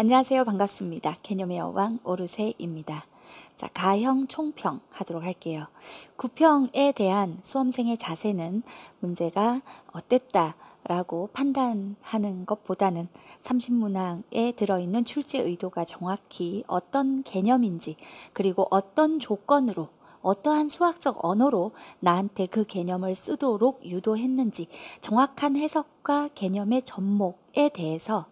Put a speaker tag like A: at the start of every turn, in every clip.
A: 안녕하세요. 반갑습니다. 개념의 여왕 오르세입니다. 자, 가형 총평 하도록 할게요. 구평에 대한 수험생의 자세는 문제가 어땠다 라고 판단하는 것보다는 3 0문항에 들어있는 출제 의도가 정확히 어떤 개념인지 그리고 어떤 조건으로 어떠한 수학적 언어로 나한테 그 개념을 쓰도록 유도했는지 정확한 해석과 개념의 접목에 대해서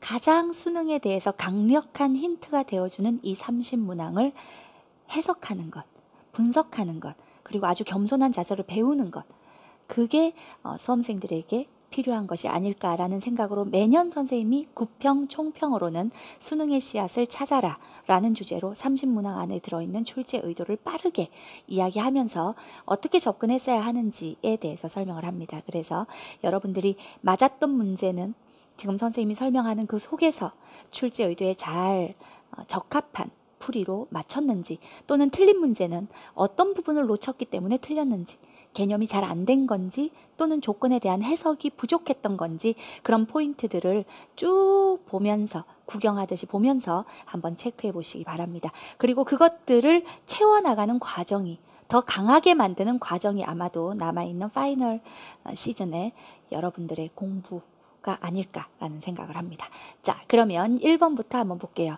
A: 가장 수능에 대해서 강력한 힌트가 되어주는 이 30문항을 해석하는 것, 분석하는 것, 그리고 아주 겸손한 자세로 배우는 것. 그게 어, 수험생들에게 필요한 것이 아닐까라는 생각으로 매년 선생님이 구평, 총평으로는 수능의 씨앗을 찾아라 라는 주제로 30문항 안에 들어있는 출제 의도를 빠르게 이야기하면서 어떻게 접근했어야 하는지에 대해서 설명을 합니다. 그래서 여러분들이 맞았던 문제는 지금 선생님이 설명하는 그 속에서 출제 의도에 잘 어, 적합한 풀이로 맞췄는지 또는 틀린 문제는 어떤 부분을 놓쳤기 때문에 틀렸는지 개념이 잘 안 된 건지 또는 조건에 대한 해석이 부족했던 건지 그런 포인트들을 쭉 보면서 구경하듯이 보면서 한번 체크해 보시기 바랍니다. 그리고 그것들을 채워나가는 과정이 더 강하게 만드는 과정이 아마도 남아있는 파이널 어, 시즌에 여러분들의 공부 아닐까라는 생각을 합니다. 자, 그러면 1번부터 한번 볼게요.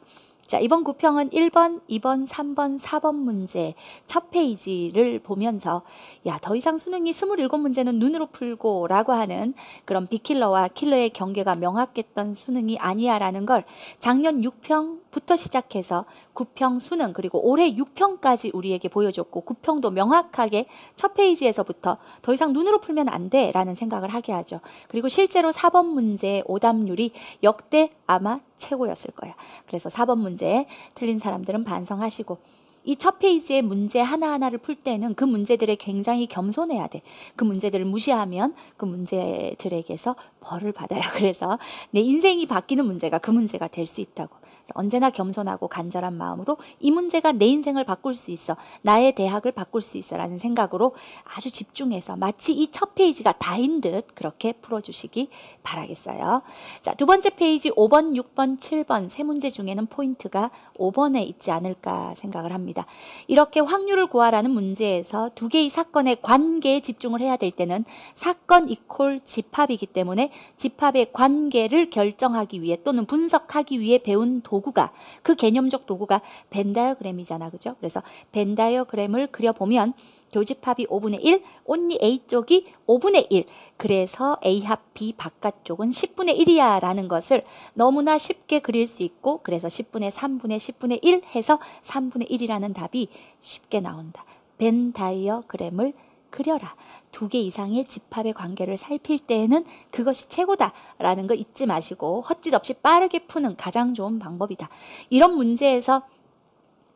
A: 자, 이번 구평은 1번, 2번, 3번, 4번 문제 첫 페이지를 보면서 야, 더 이상 수능이 27문제는 눈으로 풀고 라고 하는 그런 비킬러와 킬러의 경계가 명확했던 수능이 아니야라는 걸 작년 6평부터 시작해서 9평 수능 그리고 올해 6평까지 우리에게 보여줬고 9평도 명확하게 첫 페이지에서부터 더 이상 눈으로 풀면 안 돼라는 생각을 하게 하죠. 그리고 실제로 4번 문제 오답률이 역대 아마 최고였을 거야. 그래서 4번 문제 틀린 사람들은 반성하시고 이 첫 페이지의 문제 하나하나를 풀 때는 그 문제들에 굉장히 겸손해야 돼. 그 문제들을 무시하면 그 문제들에게서 벌을 받아요. 그래서 내 인생이 바뀌는 문제가 그 문제가 될 수 있다고. 언제나 겸손하고 간절한 마음으로 이 문제가 내 인생을 바꿀 수 있어. 나의 대학을 바꿀 수 있어. 라는 생각으로 아주 집중해서 마치 이 첫 페이지가 다인 듯 그렇게 풀어주시기 바라겠어요. 자, 두 번째 페이지 5번, 6번, 7번 세 문제 중에는 포인트가 5번에 있지 않을까 생각을 합니다. 이렇게 확률을 구하라는 문제에서 두 개의 사건의 관계에 집중을 해야 될 때는 사건 이퀄 집합이기 때문에 집합의 관계를 결정하기 위해 또는 분석하기 위해 배운 도 도구가 그 개념적 도구가 벤다이어그램이잖아. 그죠? 그래서 벤다이어그램을 그려보면 교집합이 5분의 1, 온리 A쪽이 5분의 1. 그래서 A합 B 바깥쪽은 10분의 1이야 라는 것을 너무나 쉽게 그릴 수 있고 그래서 10분의 3분의 10분의 1 해서 3분의 1이라는 답이 쉽게 나온다. 벤다이어그램을 그려라. 두개 이상의 집합의 관계를 살필 때에는 그것이 최고다라는 거 잊지 마시고 헛짓 없이 빠르게 푸는 가장 좋은 방법이다. 이런 문제에서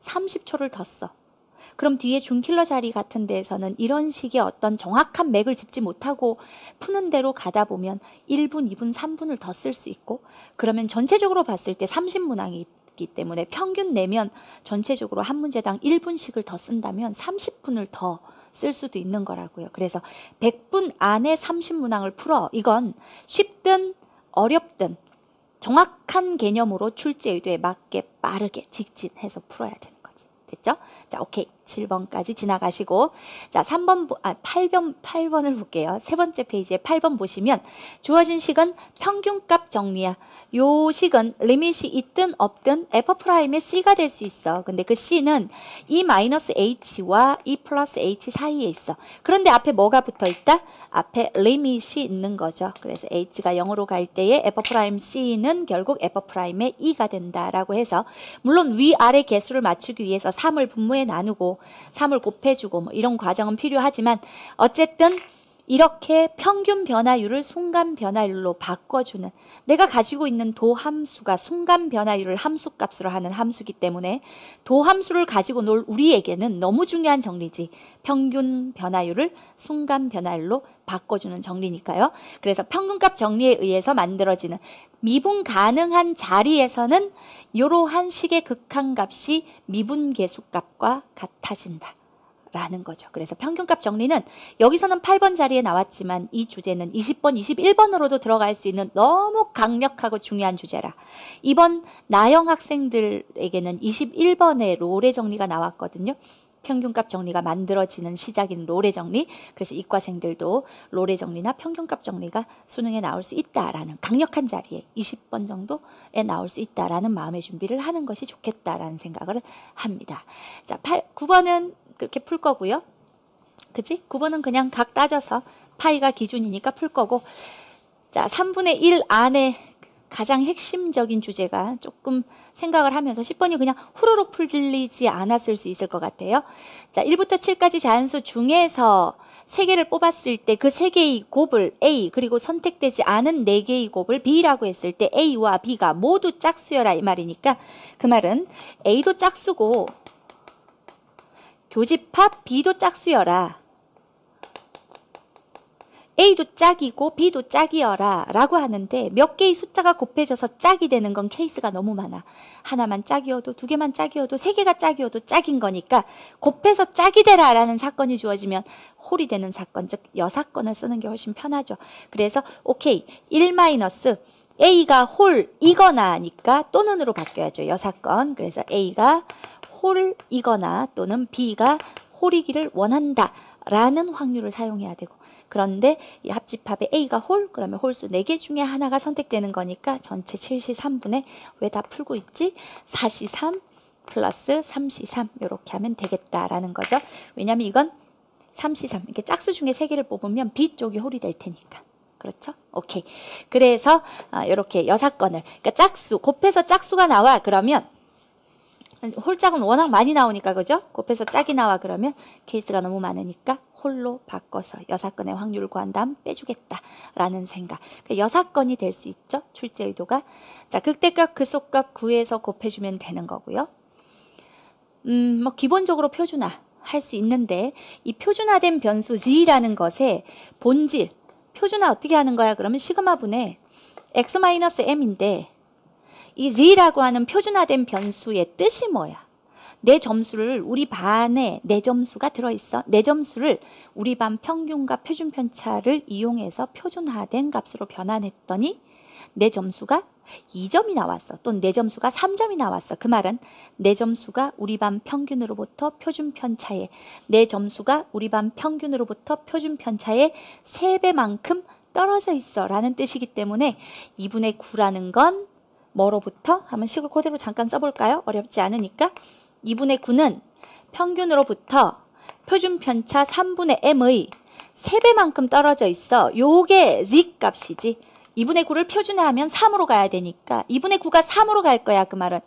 A: 30초를 더 써. 그럼 뒤에 중킬러 자리 같은 데에서는 이런 식의 어떤 정확한 맥을 짚지 못하고 푸는 대로 가다 보면 1분, 2분, 3분을 더 쓸 수 있고 그러면 전체적으로 봤을 때 30문항이 있기 때문에 평균 내면 전체적으로 한 문제당 1분씩을 더 쓴다면 30분을 더쓸 수도 있는 거라고요. 그래서 100분 안에 30문항을 풀어. 이건 쉽든 어렵든 정확한 개념으로 출제 의도에 맞게 빠르게 직진해서 풀어야 되는 거지. 됐죠? 자, 오케이. 7번까지 지나가시고 자, 3번 아 8번 8번을 볼게요. 세 번째 페이지에 8번 보시면 주어진 식은 평균값 정리야. 요 식은 리밋이 있든 없든 f 프라임의 c가 될 수 있어. 근데 그 c는 이 e 마이너스 h와 이 e 플러스 h 사이에 있어. 그런데 앞에 뭐가 붙어 있다? 앞에 리밋이 있는 거죠. 그래서 h가 0으로 갈 때에 f 프라임 c는 결국 f 프라임의 e가 된다라고 해서 물론 위아래 개수를 맞추기 위해서 3을 분모에 나누고 곱해을 곱해주고 뭐 이런 과정은 필요하지만 어쨌든 이렇게 평균 변화율을 순간 변화율로 바꿔주는 내가 가지고 있는 도함수가 순간 변화율을 함수값으로 하는 함수기 때문에 도함수를 가지고 놀 우리에게는 너무 중요한 정리지 평균 변화율을 순간 변화율로 바꿔주는 정리니까요. 그래서 평균값 정리에 의해서 만들어지는 미분 가능한 자리에서는 이러한 식의 극한값이 미분 계수값과 같아진다. 라는 거죠. 그래서 평균값 정리는 여기서는 8번 자리에 나왔지만 이 주제는 20번, 21번으로도 들어갈 수 있는 너무 강력하고 중요한 주제라. 이번 나영 학생들에게는 21번의 롤의 정리가 나왔거든요. 평균값 정리가 만들어지는 시작인 롤의 정리. 그래서 이과생들도 롤의 정리나 평균값 정리가 수능에 나올 수 있다라는 강력한 자리에 20번 정도에 나올 수 있다라는 마음의 준비를 하는 것이 좋겠다라는 생각을 합니다. 자, 8, 9번은 그렇게 풀 거고요. 그지? 9번은 그냥 각 따져서 파이가 기준이니까 풀 거고 자 3분의 1 안에 가장 핵심적인 주제가 조금 생각을 하면서 10번이 그냥 후루룩 풀리지 않았을 수 있을 것 같아요. 자 1부터 7까지 자연수 중에서 3개를 뽑았을 때 그 3개의 곱을 A 그리고 선택되지 않은 4개의 곱을 B라고 했을 때 A와 B가 모두 짝수여라 이 말이니까 그 말은 A도 짝수고 교집합 B도 짝수여라. A도 짝이고 B도 짝이여라 라고 하는데 몇 개의 숫자가 곱해져서 짝이 되는 건 케이스가 너무 많아. 하나만 짝이어도 두 개만 짝이어도 세 개가 짝이어도 짝인 거니까 곱해서 짝이 되라 라는 사건이 주어지면 홀이 되는 사건 즉 여사건을 쓰는 게 훨씬 편하죠. 그래서 오케이 1 마이너스 A가 홀이거나 하 니까 또 눈으로 바뀌어야죠. 여사건 그래서 A가 홀이거나 또는 B가 홀이기를 원한다 라는 확률을 사용해야 되고 그런데 이 합집합에 A가 홀 그러면 홀수 4개 중에 하나가 선택되는 거니까 전체 7시 3분의 왜다 풀고 있지? 4시 3 플러스 3시 3 이렇게 하면 되겠다라는 거죠. 왜냐하면 이건 3시 3 이렇게 짝수 중에 3개를 뽑으면 B 쪽이 홀이 될 테니까. 그렇죠? 오케이. 그래서 이렇게 아, 여사 건을 그러니까 짝수 곱해서 짝수가 나와 그러면 홀짝은 워낙 많이 나오니까 그죠? 곱해서 짝이 나와 그러면 케이스가 너무 많으니까 홀로 바꿔서 여사건의 확률을 구한 다음 빼주겠다라는 생각. 그 여사건이 될 수 있죠. 출제 의도가. 자, 극대값, 극소값 구해서 곱해주면 되는 거고요. 음, 뭐 기본적으로 표준화 할 수 있는데 이 표준화된 변수 z라는 것의 본질 표준화 어떻게 하는 거야? 그러면 시그마 분의 x-m인데 이 z라고 하는 표준화된 변수의 뜻이 뭐야? 내 점수를 우리 반에 내 점수가 들어있어. 내 점수를 우리 반 평균과 표준 편차를 이용해서 표준화된 값으로 변환했더니 내 점수가 2점이 나왔어. 또는 내 점수가 3점이 나왔어. 그 말은 내 점수가 우리 반 평균으로부터 표준 편차에 내 점수가 우리 반 평균으로부터 표준 편차에 3배만큼 떨어져 있어 라는 뜻이기 때문에 2분의 9라는 건 뭐로부터? 한번 시을 코드로 잠깐 써볼까요? 어렵지 않으니까. 2분의 9는 평균으로부터 표준 편차 3분의 m의 3배만큼 떨어져 있어. 요게 z 값이지. 2분의 9를 표준화하면 3으로 가야 되니까 2분의 9가 3으로 갈 거야 그 말은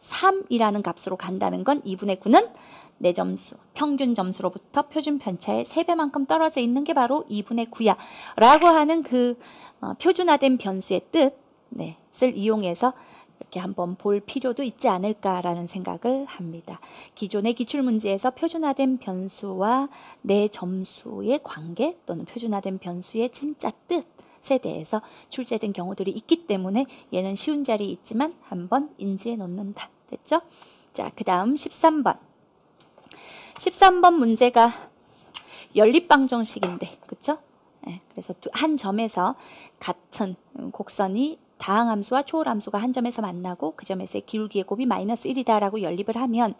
A: 3이라는 값으로 간다는 건 2분의 9는 내 점수, 평균 점수로부터 표준 편차의 3배만큼 떨어져 있는 게 바로 2분의 9야 라고 하는 그 어, 표준화된 변수의 뜻 네, 쓸 이용해서 이렇게 한번 볼 필요도 있지 않을까라는 생각을 합니다. 기존의 기출문제에서 표준화된 변수와 내 점수의 관계 또는 표준화된 변수의 진짜 뜻에 대해서 출제된 경우들이 있기 때문에 얘는 쉬운 자리 에 있지만 한번 인지해 놓는다. 됐죠? 자, 그 다음 13번. 13번 문제가 연립방정식인데, 그쵸? 네, 그래서 한 점에서 같은 곡선이 다항함수와 초월함수가 한 점에서 만나고 그 점에서의 기울기의 곱이 마이너스 1이다라고 연립을 하면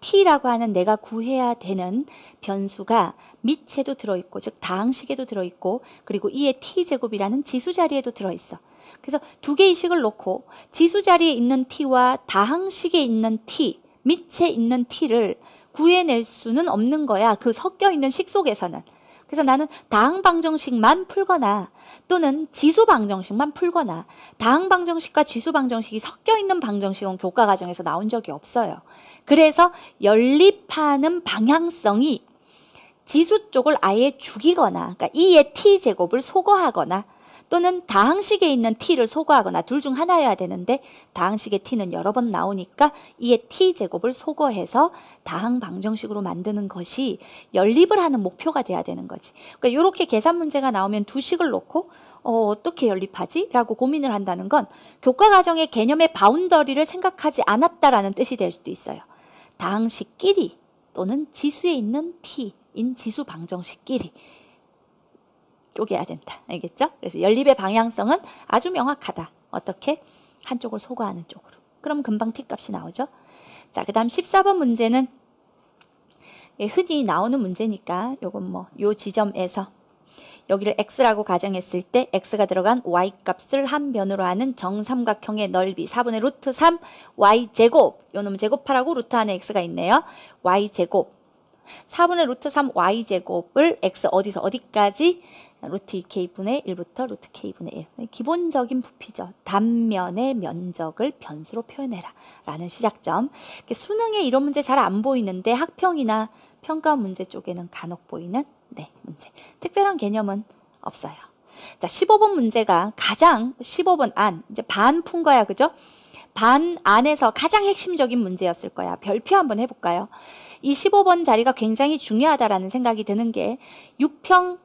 A: t라고 하는 내가 구해야 되는 변수가 밑에도 들어있고 즉 다항식에도 들어있고 그리고 이에 t제곱이라는 지수 자리에도 들어있어. 그래서 두 개의 식을 놓고 지수 자리에 있는 t와 다항식에 있는 t, 밑에 있는 t를 구해낼 수는 없는 거야. 그 섞여 있는 식 속에서는. 그래서 나는 다항 방정식만 풀거나 또는 지수 방정식만 풀거나 다항 방정식과 지수 방정식이 섞여 있는 방정식은 교과 과정에서 나온 적이 없어요. 그래서 연립하는 방향성이 지수 쪽을 아예 죽이거나 그러니까 2의 t제곱을 소거하거나 또는 다항식에 있는 t를 소거하거나 둘 중 하나여야 되는데 다항식의 t는 여러 번 나오니까 이에 t제곱을 소거해서 다항 방정식으로 만드는 것이 연립을 하는 목표가 돼야 되는 거지. 그러니까 이렇게 계산 문제가 나오면 두 식을 놓고 어, 어떻게 연립하지? 라고 고민을 한다는 건 교과 과정의 개념의 바운더리를 생각하지 않았다라는 뜻이 될 수도 있어요. 다항식끼리 또는 지수에 있는 t인 지수 방정식끼리 쪼개야 된다. 알겠죠? 그래서 연립의 방향성은 아주 명확하다. 어떻게? 한쪽을 소거하는 쪽으로. 그럼 금방 t값이 나오죠? 자, 그 다음 14번 문제는 예, 흔히 나오는 문제니까 요건 뭐 요 지점에서 여기를 x라고 가정했을 때 x가 들어간 y 값을 한 변으로 하는 정삼각형의 넓이 4분의 루트 3 y 제곱 요놈 제곱하라고 루트 안에 x가 있네요. y 제곱 4분의 루트 3 y 제곱을 x 어디서 어디까지 루트 2k분의 1부터 루트 k분의 1. 기본적인 부피죠. 단면의 면적을 변수로 표현해라. 라는 시작점. 수능에 이런 문제 잘 안 보이는데 학평이나 평가 문제 쪽에는 간혹 보이는 네, 문제. 특별한 개념은 없어요. 자, 15번 문제가 가장 15번 안, 이제 반푼 거야. 그죠? 반 안에서 가장 핵심적인 문제였을 거야. 별표 한번 해볼까요? 이 15번 자리가 굉장히 중요하다라는 생각이 드는 게 6평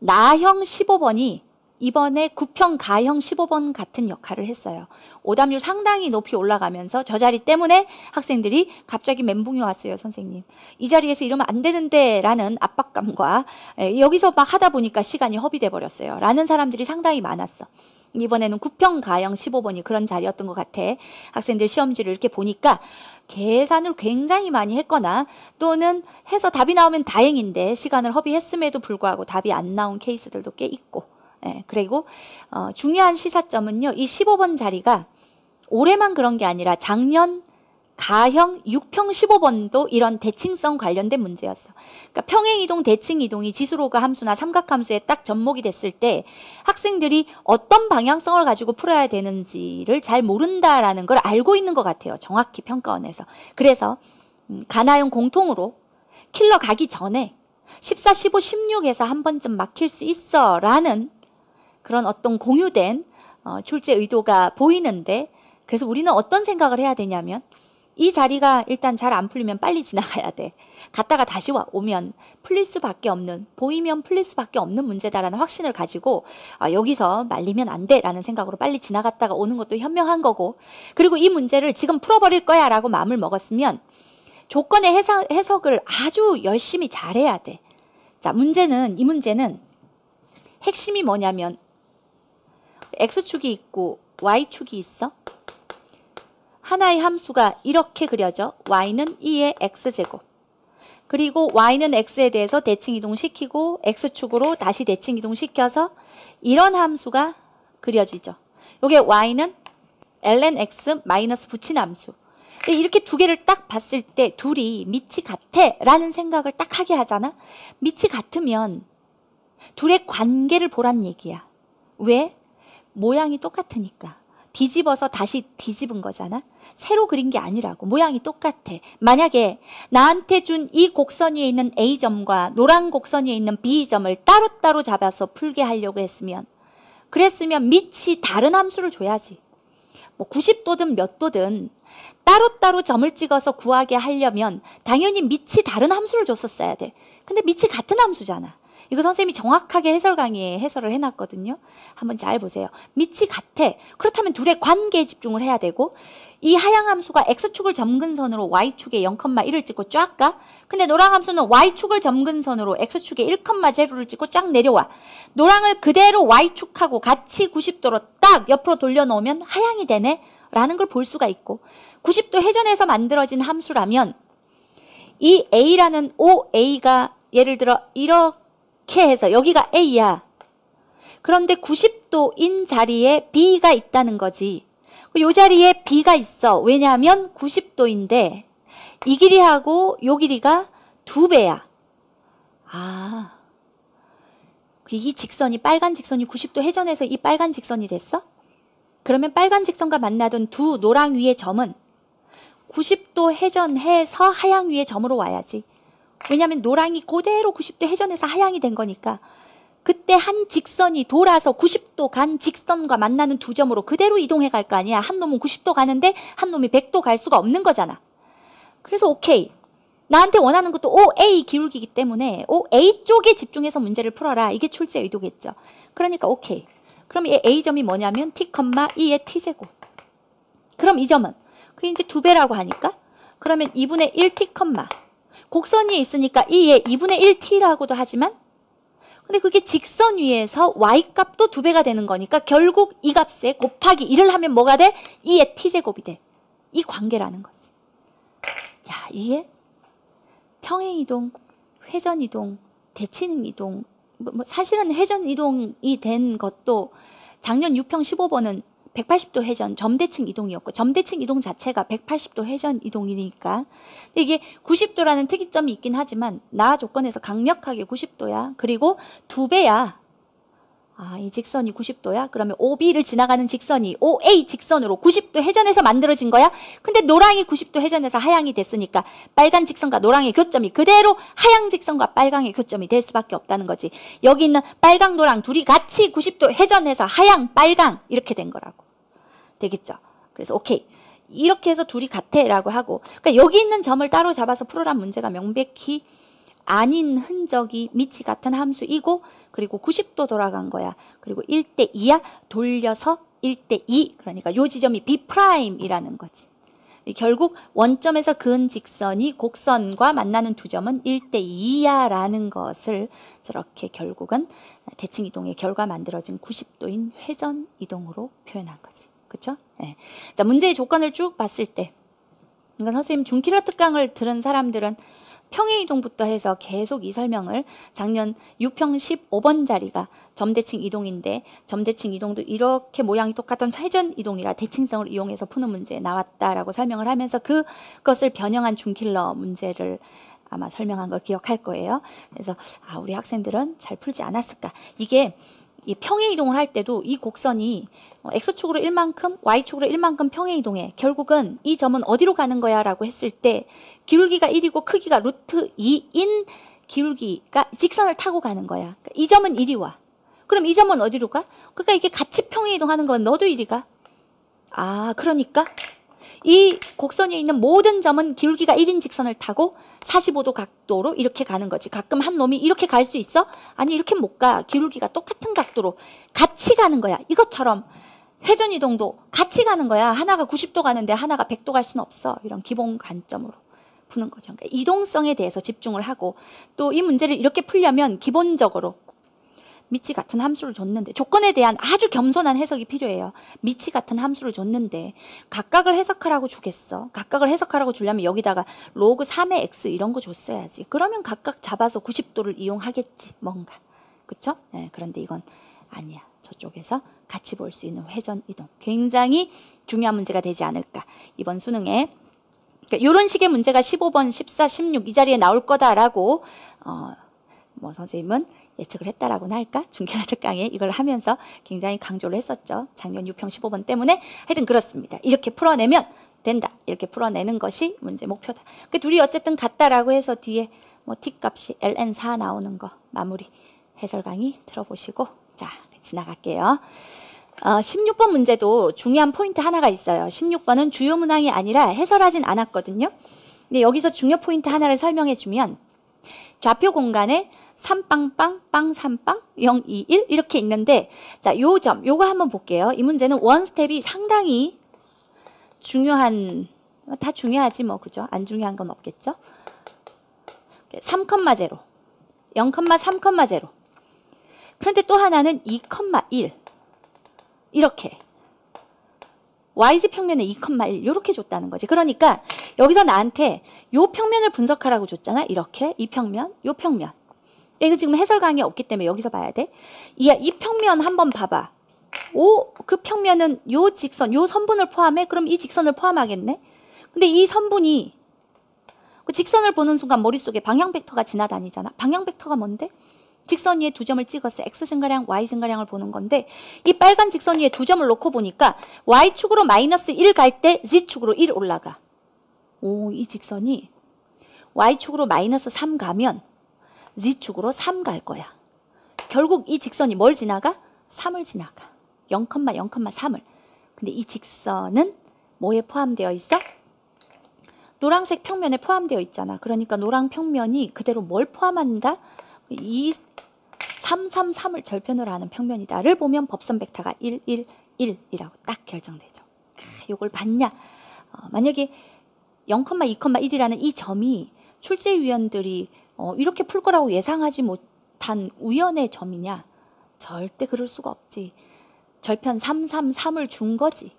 A: 나형 15번이 이번에 구평 가형 15번 같은 역할을 했어요. 오답률 상당히 높이 올라가면서 저 자리 때문에 학생들이 갑자기 멘붕이 왔어요, 선생님. 이 자리에서 이러면 안 되는데 라는 압박감과 예, 여기서 막 하다 보니까 시간이 허비돼 버렸어요. 라는 사람들이 상당히 많았어. 이번에는 구평 가형 15번이 그런 자리였던 것 같아. 학생들 시험지를 이렇게 보니까 계산을 굉장히 많이 했거나 또는 해서 답이 나오면 다행인데 시간을 허비했음에도 불구하고 답이 안 나온 케이스들도 꽤 있고 예, 그리고 어, 중요한 시사점은요 이 15번 자리가 올해만 그런 게 아니라 작년 가형 6평 15번도 이런 대칭성 관련된 문제였어. 그러니까 평행이동, 대칭이동이 지수로가 함수나 삼각함수에 딱 접목이 됐을 때 학생들이 어떤 방향성을 가지고 풀어야 되는지를 잘 모른다라는 걸 알고 있는 것 같아요. 정확히 평가원에서. 그래서 음, 가나형 공통으로 킬러 가기 전에 14, 15, 16에서 한 번쯤 막힐 수 있어 라는 그런 어떤 공유된 어, 출제 의도가 보이는데 그래서 우리는 어떤 생각을 해야 되냐면 이 자리가 일단 잘 안 풀리면 빨리 지나가야 돼. 갔다가 다시 와, 오면 풀릴 수밖에 없는, 보이면 풀릴 수밖에 없는 문제다라는 확신을 가지고 아, 여기서 말리면 안 돼. 라는 생각으로 빨리 지나갔다가 오는 것도 현명한 거고 그리고 이 문제를 지금 풀어버릴 거야 라고 마음을 먹었으면 조건의 해석, 해석을 아주 열심히 잘해야 돼. 자, 문제는, 이 문제는 핵심이 뭐냐면 X축이 있고 Y축이 있어? 하나의 함수가 이렇게 그려져 y는 2의 x제곱 그리고 y는 x에 대해서 대칭 이동시키고 x축으로 다시 대칭 이동시켜서 이런 함수가 그려지죠. 요게 y는 ln x 마이너스 붙인 함수. 이렇게 두 개를 딱 봤을 때 둘이 밑이 같아라는 생각을 딱 하게 하잖아. 밑이 같으면 둘의 관계를 보란 얘기야. 왜? 모양이 똑같으니까. 뒤집어서 다시 뒤집은 거잖아. 새로 그린 게 아니라고. 모양이 똑같아. 만약에 나한테 준 이 곡선 위에 있는 A점과 노란 곡선 위에 있는 B점을 따로따로 잡아서 풀게 하려고 했으면 그랬으면 밑이 다른 함수를 줘야지. 뭐 90도든 몇 도든 따로따로 점을 찍어서 구하게 하려면 당연히 밑이 다른 함수를 줬었어야 돼. 근데 밑이 같은 함수잖아. 이거 선생님이 정확하게 해설 강의에 해설을 해놨거든요. 한번 잘 보세요. 밑이 같아. 그렇다면 둘의 관계에 집중을 해야 되고 이 하향 함수가 x축을 점근선으로 y축에 0,1을 찍고 쫙 가. 근데 노랑 함수는 y축을 점근선으로 x축에 1,0를 찍고 쫙 내려와. 노랑을 그대로 y축하고 같이 90도로 딱 옆으로 돌려놓으면 하향이 되네. 라는 걸 볼 수가 있고 90도 회전해서 만들어진 함수라면 이 A라는 OA가 예를 들어 이렇게 이렇게 해서 여기가 A야. 그런데 90도인 자리에 B가 있다는 거지. 그 요 자리에 B가 있어. 왜냐하면 90도인데 이 길이하고 요 길이가 두 배야. 아, 그 이 직선이 빨간 직선이 90도 회전해서 이 빨간 직선이 됐어? 그러면 빨간 직선과 만나던 두 노랑 위의 점은 90도 회전해서 하향 위의 점으로 와야지. 왜냐하면 노랑이 그대로 90도 회전해서 하향이 된 거니까 그때 한 직선이 돌아서 90도 간 직선과 만나는 두 점으로 그대로 이동해 갈 거 아니야. 한 놈은 90도 가는데 한 놈이 100도 갈 수가 없는 거잖아. 그래서 오케이. 나한테 원하는 것도 OA 기울기기 이 때문에 OA 쪽에 집중해서 문제를 풀어라. 이게 출제 의도겠죠. 그러니까 오케이. 그럼 이 A점이 뭐냐면 T, E의 T제곱. 그럼 이 점은? 그게 이제 두 배라고 하니까? 그러면 2분의 1T, 곡선이 있으니까 이에 2분의 예, 1t라고도 하지만 근데 그게 직선 위에서 y값도 2배가 되는 거니까 결국 이 값에 곱하기 1을 하면 뭐가 돼? 2의 t제곱이 돼. 이 관계라는 거지. 야, 이게 평행이동, 회전이동, 대칭이동 뭐, 뭐 사실은 회전이동이 된 것도 작년 6평 15번은 180도 회전, 점대층 이동이었고 점대층 이동 자체가 180도 회전 이동이니까 근데 이게 90도라는 특이점이 있긴 하지만 나 조건에서 강력하게 90도야. 그리고 두 배야. 아, 이 직선이 90도야? 그러면 OB를 지나가는 직선이 OA 직선으로 90도 회전해서 만들어진 거야? 근데 노랑이 90도 회전해서 하향이 됐으니까 빨간 직선과 노랑의 교점이 그대로 하향 직선과 빨강의 교점이 될 수밖에 없다는 거지. 여기 있는 빨강, 노랑 둘이 같이 90도 회전해서 하향, 빨강 이렇게 된 거라고. 되겠죠. 그래서 오케이. 이렇게 해서 둘이 같애라고 하고 그러니까 여기 있는 점을 따로 잡아서 풀어란 문제가 명백히 아닌 흔적이 미치 같은 함수이고 그리고 90도 돌아간 거야. 그리고 1대 2야 돌려서 1대 2 그러니까 요 지점이 B'이라는 거지. 결국 원점에서 근 직선이 곡선과 만나는 두 점은 1대 2야라는 것을 저렇게 결국은 대칭 이동의 결과 만들어진 90도인 회전 이동으로 표현한 거지. 그렇죠? 네. 자 문제의 조건을 쭉 봤을 때, 그러니까 선생님 중키러 특강을 들은 사람들은 평행이동부터 해서 계속 이 설명을 작년 6평 15번 자리가 점대칭 이동인데 점대칭 이동도 이렇게 모양이 똑같던 회전 이동이라 대칭성을 이용해서 푸는 문제 나왔다라고 설명을 하면서 그것을 변형한 중킬러 문제를 아마 설명한 걸 기억할 거예요. 그래서 아 우리 학생들은 잘 풀지 않았을까. 이게 이 평행 이동을 할 때도 이 곡선이 어, x축으로 1만큼, y축으로 1만큼 평행 이동해. 결국은 이 점은 어디로 가는 거야? 라고 했을 때 기울기가 1이고 크기가 루트 2인 기울기가 직선을 타고 가는 거야. 그러니까 이 점은 1이 와. 그럼 이 점은 어디로 가? 그러니까 이게 같이 평행 이동하는 건 너도 1이 가. 아, 그러니까 이 곡선에 있는 모든 점은 기울기가 1인 직선을 타고 45도 각도로 이렇게 가는 거지. 가끔 한 놈이 이렇게 갈 수 있어? 아니 이렇게 못 가. 기울기가 똑같은 각도로 같이 가는 거야. 이것처럼 회전 이동도 같이 가는 거야. 하나가 90도 가는데 하나가 100도 갈 수는 없어. 이런 기본 관점으로 푸는 거죠. 그러니까 이동성에 대해서 집중을 하고 또 이 문제를 이렇게 풀려면 기본적으로 미치 같은 함수를 줬는데 조건에 대한 아주 겸손한 해석이 필요해요. 미치 같은 함수를 줬는데 각각을 해석하라고 주겠어. 각각을 해석하라고 주려면 여기다가 로그 3의 x 이런 거 줬어야지. 그러면 각각 잡아서 90도를 이용하겠지. 뭔가. 그쵸? 네, 그런데 이건 아니야. 저쪽에서 같이 볼 수 있는 회전 이동. 굉장히 중요한 문제가 되지 않을까. 이번 수능에 그러니까 이런 식의 문제가 15번, 14, 16 이 자리에 나올 거다라고 어, 뭐 선생님은 예측을 했다라고나 할까? 중견화 특강에 이걸 하면서 굉장히 강조를 했었죠. 작년 6평 15번 때문에 하여튼 그렇습니다. 이렇게 풀어내면 된다. 이렇게 풀어내는 것이 문제 목표다. 그 둘이 어쨌든 같다라고 해서 뒤에 뭐 t 값이 ln4 나오는 거 마무리 해설 강의 들어보시고 자 지나갈게요. 어, 16번 문제도 중요한 포인트 하나가 있어요. 16번은 주요 문항이 아니라 해설하진 않았거든요. 근데 여기서 중요 포인트 하나를 설명해 주면 좌표 공간에 3빵빵, 빵3빵, 021 이렇게 있는데 자, 요 점, 요거 한번 볼게요. 이 문제는 원 스텝이 상당히 중요한 다 중요하지 뭐 그죠? 안 중요한 건 없겠죠? 3컴마 제로, 0컴마 3컴마 제로. 그런데 또 하나는 2,1 이렇게 y z 평면에 2,1 이렇게 줬다는 거지. 그러니까 여기서 나한테 요 평면을 분석하라고 줬잖아. 이렇게 이 평면, 요 평면. 이거 지금 해설 강의 없기 때문에 여기서 봐야 돼. 이, 이 평면 한번 봐봐. 오, 그 평면은 요 직선, 요 선분을 포함해? 그럼 이 직선을 포함하겠네? 근데 이 선분이 그 직선을 보는 순간 머릿속에 방향 벡터가 지나다니잖아. 방향 벡터가 뭔데? 직선 위에 두 점을 찍었어. x 증가량, y 증가량을 보는 건데 이 빨간 직선 위에 두 점을 놓고 보니까 y축으로 마이너스 1 갈 때 z축으로 1 올라가. 오, 이 직선이 y축으로 마이너스 3 가면 Z축으로 3 갈 거야. 결국 이 직선이 뭘 지나가? 3을 지나가. 0,0,3을. 근데 이 직선은 뭐에 포함되어 있어? 노란색 평면에 포함되어 있잖아. 그러니까 노란 평면이 그대로 뭘 포함한다? 이 333을 절편으로 하는 평면이다를 보면 법선 벡터가 111이라고 딱 결정되죠. 아, 이걸 봤냐? 어, 만약에 0,2,1이라는 이 점이 출제위원들이 어, 이렇게 풀 거라고 예상하지 못한 우연의 점이냐? 절대 그럴 수가 없지. 절편 333을 준 거지.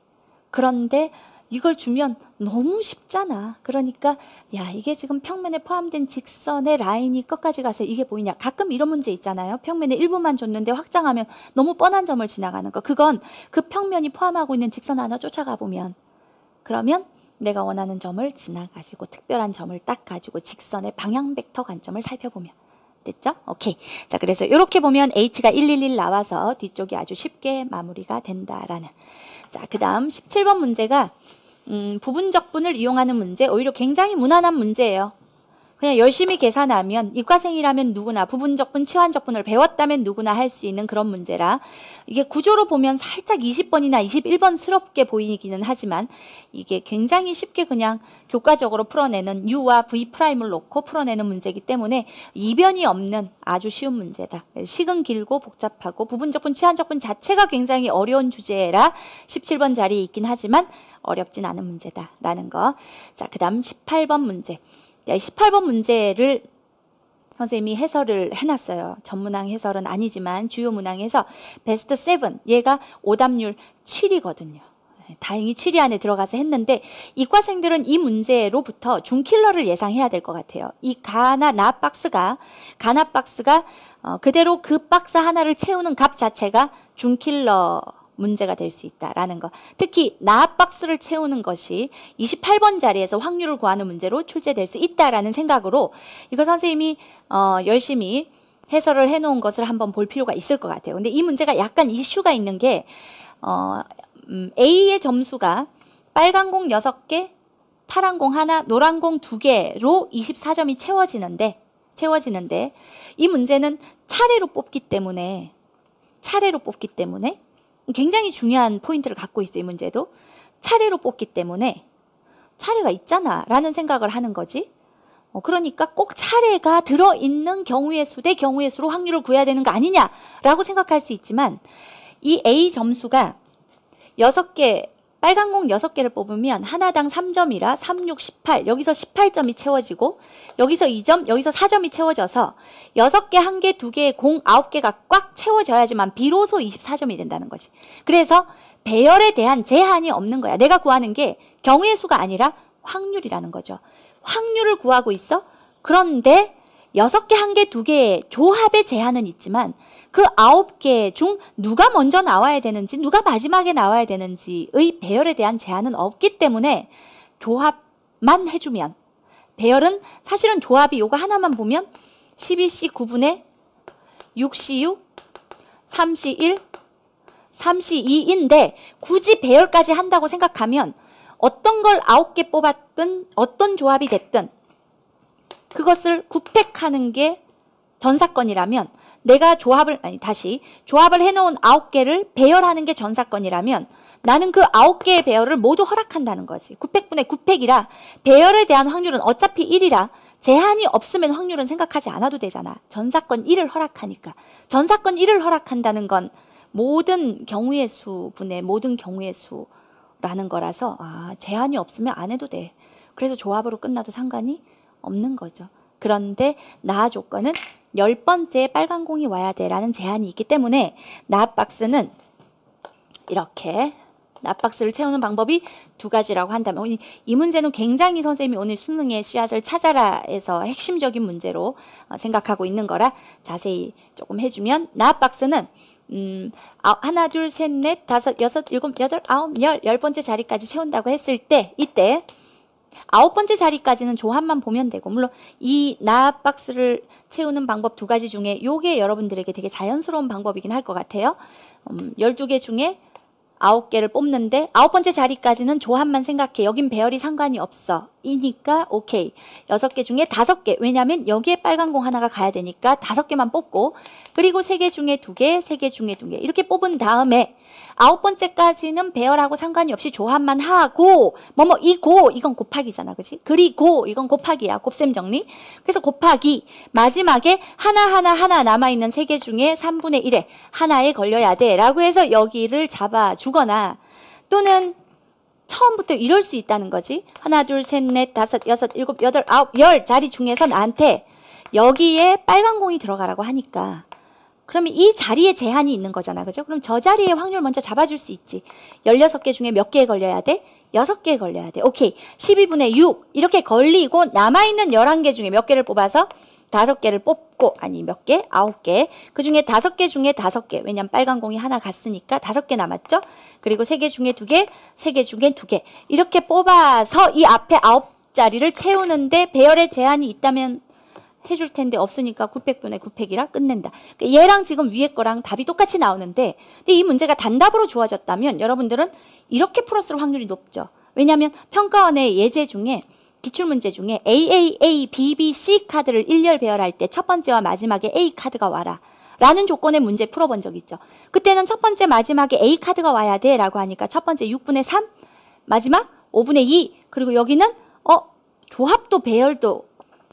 A: 그런데 이걸 주면 너무 쉽잖아. 그러니까 야 이게 지금 평면에 포함된 직선의 라인이 끝까지 가서 이게 보이냐. 가끔 이런 문제 있잖아요. 평면에 일부만 줬는데 확장하면 너무 뻔한 점을 지나가는 거. 그건 그 평면이 포함하고 있는 직선 하나 쫓아가 보면 그러면 내가 원하는 점을 지나가지고 특별한 점을 딱 가지고 직선의 방향 벡터 관점을 살펴보면 됐죠? 오케이. 자, 그래서 이렇게 보면 H가 111 나와서 뒤쪽이 아주 쉽게 마무리가 된다라는. 자, 그 다음 17번 문제가 음, 부분적분을 이용하는 문제, 오히려 굉장히 무난한 문제예요. 그냥 열심히 계산하면 이과생이라면 누구나 부분적분, 치환적분을 배웠다면 누구나 할 수 있는 그런 문제라 이게 구조로 보면 살짝 20번이나 21번스럽게 보이기는 하지만 이게 굉장히 쉽게 그냥 교과적으로 풀어내는 U와 V 프라임을 놓고 풀어내는 문제이기 때문에 이변이 없는 아주 쉬운 문제다. 식은 길고 복잡하고 부분적분, 치환적분 자체가 굉장히 어려운 주제라 17번 자리에 있긴 하지만 어렵진 않은 문제다라는 거. 자, 그 다음 18번 문제. 18번 문제를 선생님이 해설을 해놨어요. 전문항 해설은 아니지만 주요 문항에서 베스트 7, 얘가 오답률 7이거든요. 예, 다행히 7위 안에 들어가서 했는데 이과생들은 이 문제로부터 중킬러를 예상해야 될 것 같아요. 이 가나 나 박스가 가나 박스가 어, 그대로 그 박스 하나를 채우는 값 자체가 중킬러 문제가 될 수 있다라는 것. 특히 나압 박스를 채우는 것이 28번 자리에서 확률을 구하는 문제로 출제될 수 있다라는 생각으로 이거 선생님이 어, 열심히 해설을 해놓은 것을 한번 볼 필요가 있을 것 같아요. 근데 이 문제가 약간 이슈가 있는 게 어, 음, A의 점수가 빨간 공 6개, 파란 공 하나, 노란 공 2개로 24점이 채워지는데 채워지는데 이 문제는 차례로 뽑기 때문에 차례로 뽑기 때문에 굉장히 중요한 포인트를 갖고 있어요, 이 문제도. 차례로 뽑기 때문에 차례가 있잖아 라는 생각을 하는 거지. 어, 그러니까 꼭 차례가 들어있는 경우의 수대 경우의 수로 확률을 구해야 되는 거 아니냐라고 생각할 수 있지만 이 A 점수가 6개 빨간 공 6개를 뽑으면 하나당 3점이라 3, 6, 18 여기서 18점이 채워지고 여기서 2점 여기서 4점이 채워져서 6개, 1개, 2개, 공 9개가 꽉 채워져야지만 비로소 24점이 된다는 거지. 그래서 배열에 대한 제한이 없는 거야. 내가 구하는 게 경우의 수가 아니라 확률이라는 거죠. 확률을 구하고 있어? 그런데 여섯 개, 한 개, 두 개의 조합의 제한은 있지만 그 아홉 개 중 누가 먼저 나와야 되는지 누가 마지막에 나와야 되는지의 배열에 대한 제한은 없기 때문에 조합만 해주면 배열은 사실은 조합이 요거 하나만 보면 12C 9분의 6C6, 3C1, 3C2인데 굳이 배열까지 한다고 생각하면 어떤 걸 아홉 개 뽑았든 어떤 조합이 됐든 그것을 구팩하는 게 전사건이라면 내가 조합을 아니 다시 조합을 해놓은 아홉 개를 배열하는 게 전사건이라면 나는 그 아홉 개의 배열을 모두 허락한다는 거지. 9 0분의9 0이라 배열에 대한 확률은 어차피 1이라 제한이 없으면 확률은 생각하지 않아도 되잖아. 전사건 1을 허락하니까. 전사건 1을 허락한다는 건 모든 경우의 수분의 모든 경우의 수라는 거라서 아 제한이 없으면 안 해도 돼. 그래서 조합으로 끝나도 상관이 없는 거죠. 그런데 나 조건은 열 번째 빨간 공이 와야 돼라는 제한이 있기 때문에 나 박스는 이렇게 나 박스를 채우는 방법이 두 가지라고 한다면 이, 문제는 굉장히 선생님이 오늘 수능의 씨앗을 찾아라에서 핵심적인 문제로 어, 생각하고 있는 거라 자세히 조금 해주면 나 박스는 음, 아, 하나, 둘, 셋, 넷, 다섯, 여섯, 일곱, 여덟, 아홉, 열, 열 번째 자리까지 채운다고 했을 때, 이때, 아홉 번째 자리까지는 조합만 보면 되고 물론 이 나 박스를 채우는 방법 두 가지 중에 요게 여러분들에게 되게 자연스러운 방법이긴 할 것 같아요. 음, 12개 중에 아홉 개를 뽑는데 아홉 번째 자리까지는 조합만 생각해. 여긴 배열이 상관이 없어. 이니까 오케이. 여섯 개 중에 다섯 개. 왜냐면 여기에 빨간 공 하나가 가야 되니까 다섯 개만 뽑고 그리고 세 개 중에 두 개, 세 개 중에 두 개. 이렇게 뽑은 다음에 아홉 번째까지는 배열하고 상관이 없이 조합만 하고 뭐 뭐 이 고 이건 곱하기잖아 그지 그리고 이건 곱하기야 곱셈 정리 그래서 곱하기 마지막에 하나하나 하나, 남아있는 세 개 중에 3분의1에 하나에 걸려야 돼 라고 해서 여기를 잡아주거나 또는 처음부터 이럴 수 있다는 거지 하나 둘 셋 넷 다섯 여섯 일곱 여덟 아홉 열 자리 중에서 나한테 여기에 빨간 공이 들어가라고 하니까 그러면 이 자리에 제한이 있는 거잖아. 그죠? 그럼 저 자리에 확률 먼저 잡아줄 수 있지. 16개 중에 몇개 걸려야 돼? 6개 걸려야 돼. 오케이. 12분의 6. 이렇게 걸리고 남아있는 11개 중에 몇 개를 뽑아서 5 개를 뽑고 아니 몇 개? 9 개. 그중에 5개 중에 5 개. 왜냐면 빨간 공이 하나 갔으니까 5개 남았죠. 그리고 3개 중에 2 개, 3개 중에 2 개. 이렇게 뽑아서 이 앞에 9 자리를 채우는데 배열의 제한이 있다면 해줄 텐데 없으니까 900분의 900이라 끝낸다. 그러니까 얘랑 지금 위에 거랑 답이 똑같이 나오는데 근데 이 문제가 단답으로 좋아졌다면 여러분들은 이렇게 풀었을 확률이 높죠. 왜냐하면 평가원의 예제 중에 기출문제 중에 AAA, BB, C 카드를 일렬 배열할 때 첫 번째와 마지막에 A 카드가 와라. 라는 조건의 문제 풀어본 적 있죠. 그때는 첫 번째 마지막에 A 카드가 와야 돼 라고 하니까 첫 번째 6분의 3, 마지막 5분의 2, 그리고 여기는 어, 조합도 배열도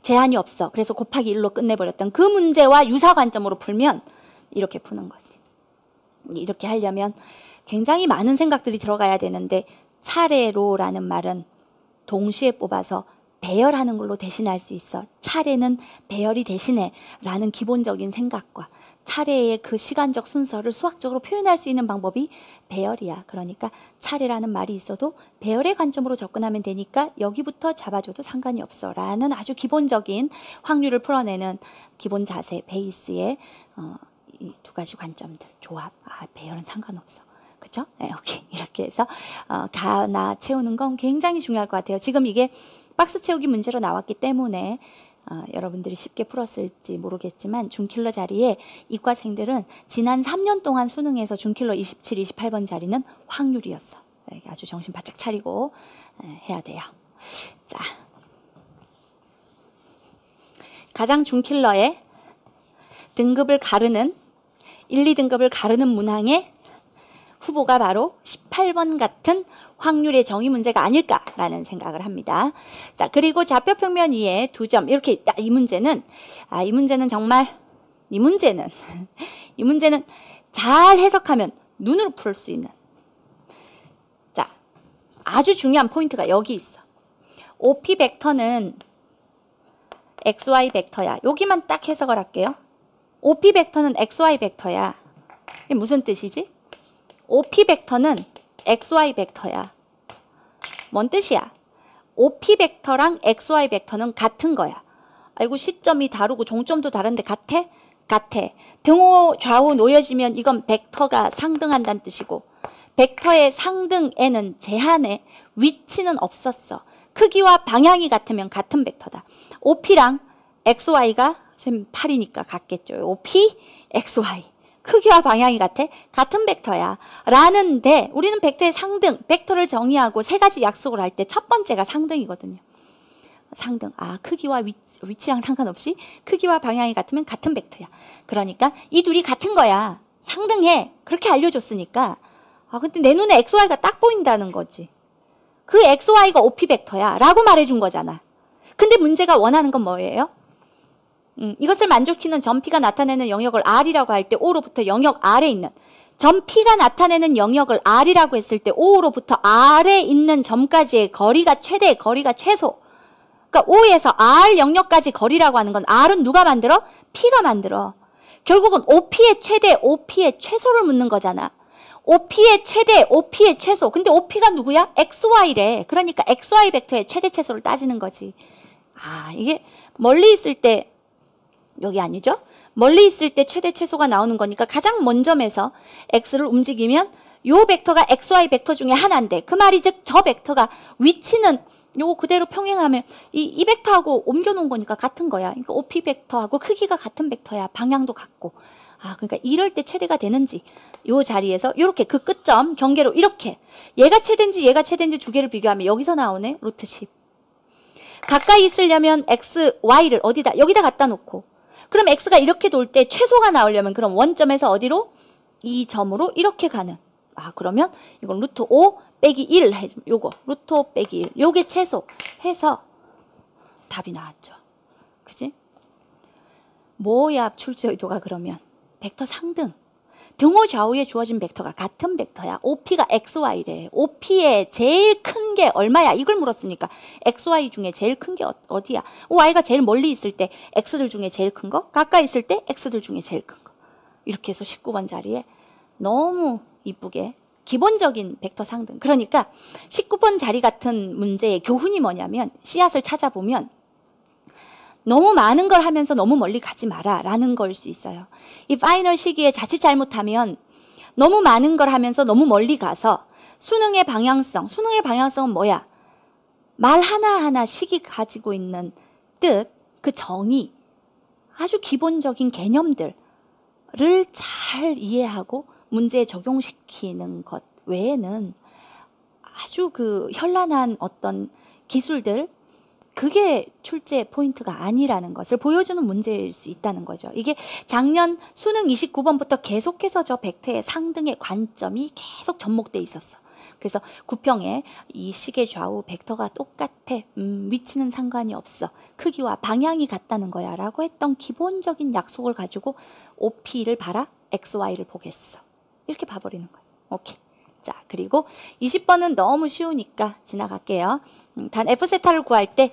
A: 제한이 없어. 그래서 곱하기 1로 끝내버렸던 그 문제와 유사 관점으로 풀면 이렇게 푸는 거지. 이렇게 하려면 굉장히 많은 생각들이 들어가야 되는데 차례로라는 말은 동시에 뽑아서 배열하는 걸로 대신할 수 있어. 차례는 배열이 대신해 라는 기본적인 생각과 차례의 그 시간적 순서를 수학적으로 표현할 수 있는 방법이 배열이야. 그러니까 차례라는 말이 있어도 배열의 관점으로 접근하면 되니까 여기부터 잡아줘도 상관이 없어. 라는 아주 기본적인 확률을 풀어내는 기본 자세, 베이스의 어, 이 두 가지 관점들, 조합. 아, 배열은 상관없어. 그쵸? 네, 오케이. 이렇게 해서 어, 가나 채우는 건 굉장히 중요할 것 같아요. 지금 이게 박스 채우기 문제로 나왔기 때문에 어, 여러분들이 쉽게 풀었을지 모르겠지만 중킬러 자리에 이과생들은 지난 3년 동안 수능에서 중킬러 27, 28번 자리는 확률이었어. 예, 아주 정신 바짝 차리고 예, 해야 돼요. 자, 가장 중킬러의 등급을 가르는 1, 2등급을 가르는 문항의 후보가 바로 18번 같은 확률의 정의 문제가 아닐까라는 생각을 합니다. 자, 그리고 좌표평면 위에 두 점 이렇게 이 문제는 아, 이 문제는 정말 이 문제는 이 문제는 잘 해석하면 눈으로 풀 수 있는 자, 아주 중요한 포인트가 여기 있어. OP 벡터는 XY 벡터야. 여기만 딱 해석을 할게요. OP 벡터는 XY 벡터야. 이게 무슨 뜻이지? OP 벡터는 XY 벡터야. 뭔 뜻이야? OP 벡터랑 XY 벡터는 같은 거야. 아이고 시점이 다르고 종점도 다른데 같아? 같아. 등호 좌우 놓여지면 이건 벡터가 상등한다는 뜻이고 벡터의 상등에는 제한에 위치는 없었어. 크기와 방향이 같으면 같은 벡터다. OP랑 XY가 8이니까 같겠죠. OP, XY. 크기와 방향이 같아? 같은 벡터야. 라는데 우리는 벡터의 상등, 벡터를 정의하고 세 가지 약속을 할 때 첫 번째가 상등이거든요. 상등. 아, 크기와 위치, 랑 상관없이 크기와 방향이 같으면 같은 벡터야. 그러니까 이 둘이 같은 거야. 상등해. 그렇게 알려줬으니까. 아, 근데 내 눈에 XY가 딱 보인다는 거지. 그 XY가 OP 벡터야. 라고 말해준 거잖아. 근데 문제가 원하는 건 뭐예요? 음, 이것을 만족시키는 점피가 나타내는 영역을 R이라고 할 때 O로부터 영역 R에 있는 점피가 나타내는 영역을 R이라고 했을 때 O로부터 R에 있는 점까지의 거리가 최대, 거리가 최소. 그러니까 O에서 R 영역까지 거리라고 하는 건 R은 누가 만들어? P가 만들어. 결국은 OP의 최대, OP의 최소를 묻는 거잖아. OP의 최대, OP의 최소. 근데 OP가 누구야? XY래. 그러니까 XY 벡터의 최대 최소를 따지는 거지. 아, 이게 멀리 있을 때 여기 아니죠? 멀리 있을 때 최대 최소가 나오는 거니까 가장 먼 점에서 x를 움직이면 요 벡터가 xy 벡터 중에 하나인데 그 말이 즉 저 벡터가 위치는 요거 그대로 평행하면 이, 이 벡터하고 옮겨놓은 거니까 같은 거야. 그러니까 OP 벡터하고 크기가 같은 벡터야. 방향도 같고. 아, 그러니까 이럴 때 최대가 되는지 요 자리에서 요렇게 그 끝점 경계로 이렇게 얘가 최대인지 얘가 최대인지 두 개를 비교하면 여기서 나오네. 로트 10. 가까이 있으려면 x, y를 어디다 여기다 갖다 놓고 그럼 x가 이렇게 돌 때 최소가 나오려면 그럼 원점에서 어디로? 이 점으로 이렇게 가는. 아 그러면 이건 루트 5 빼기 1 요거 루트 5 빼기 1 요게 최소 해서 답이 나왔죠. 그지? 모야 의 출제 의도가 그러면 벡터 상등. 등호 좌우에 주어진 벡터가 같은 벡터야. OP가 XY래. OP의 제일 큰 게 얼마야? 이걸 물었으니까 XY 중에 제일 큰 게 어, 어디야? Y가 제일 멀리 있을 때 X들 중에 제일 큰 거? 가까이 있을 때 X들 중에 제일 큰 거. 이렇게 해서 19번 자리에 너무 이쁘게 기본적인 벡터 상등. 그러니까 19번 자리 같은 문제의 교훈이 뭐냐면 씨앗을 찾아보면 너무 많은 걸 하면서 너무 멀리 가지 마라 라는 걸 수 있어요. 이 파이널 시기에 자칫 잘못하면 너무 많은 걸 하면서 너무 멀리 가서 수능의 방향성, 수능의 방향성은 뭐야? 말 하나하나 시기 가지고 있는 뜻, 그 정의, 아주 기본적인 개념들을 잘 이해하고 문제에 적용시키는 것 외에는 아주 그 현란한 어떤 기술들, 그게 출제 포인트가 아니라는 것을 보여주는 문제일 수 있다는 거죠. 이게 작년 수능 29번부터 계속해서 저 백태의 상등의 관점이 계속 접목돼 있었어. 그래서 구평에 이 시계 좌우 벡터가 똑같아. 음, 위치는 상관이 없어. 크기와 방향이 같다는 거야. 라고 했던 기본적인 약속을 가지고 OP를 봐라. XY를 보겠어. 이렇게 봐버리는 거야. 오케이. 자, 그리고 20번은 너무 쉬우니까 지나갈게요. 음, 단 F 세타를 구할 때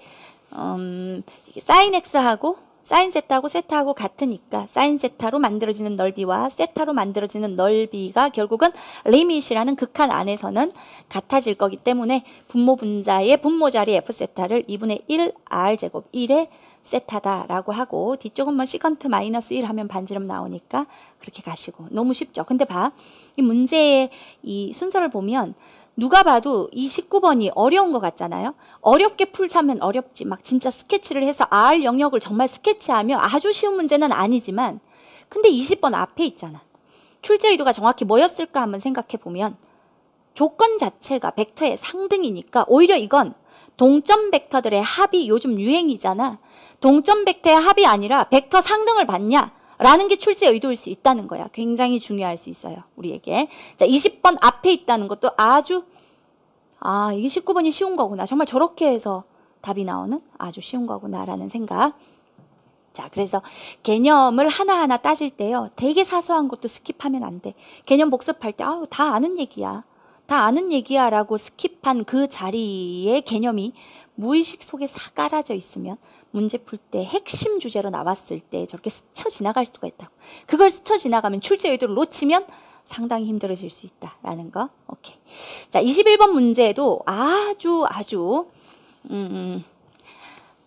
A: 음, 사인 X하고 사인 세타하고 세타하고 같으니까 사인 세타로 만들어지는 넓이와 세타로 만들어지는 넓이가 결국은 리밋이라는 극한 안에서는 같아질 거기 때문에 분모 분자의 분모 자리 F 세타를 2분의 1 R 제곱 1의 세타다라고 하고 뒤쪽은 뭐 시컨트 마이너스 1 하면 반지름 나오니까 그렇게 가시고 너무 쉽죠. 근데 봐. 이 문제의 이 순서를 보면 누가 봐도 이 19번이 어려운 것 같잖아요. 어렵게 풀자면 어렵지. 막 진짜 스케치를 해서 R 영역을 정말 스케치하며 아주 쉬운 문제는 아니지만 근데 20번 앞에 있잖아. 출제 의도가 정확히 뭐였을까 한번 생각해 보면 조건 자체가 벡터의 상등이니까 오히려 이건 동점 벡터들의 합이 요즘 유행이잖아. 동점 벡터의 합이 아니라 벡터 상등을 봤냐? 라는 게 출제 의도일 수 있다는 거야. 굉장히 중요할 수 있어요. 우리에게. 자, 20번 앞에 있다는 것도 아주 아, 이게 19번이 쉬운 거구나. 정말 저렇게 해서 답이 나오는 아주 쉬운 거구나라는 생각. 자, 그래서 개념을 하나하나 따질 때요. 되게 사소한 것도 스킵하면 안 돼. 개념 복습할 때, 아우, 다 아는 얘기야. 다 아는 얘기야. 라고 스킵한 그 자리에 개념이 무의식 속에 사가라져 있으면 문제 풀 때 핵심 주제로 나왔을 때 저렇게 스쳐 지나갈 수가 있다. 고 그걸 스쳐 지나가면 출제 의도를 놓치면 상당히 힘들어질 수 있다라는 거. 오케이. 자, 21번 문제도 아주 아주 음, 음,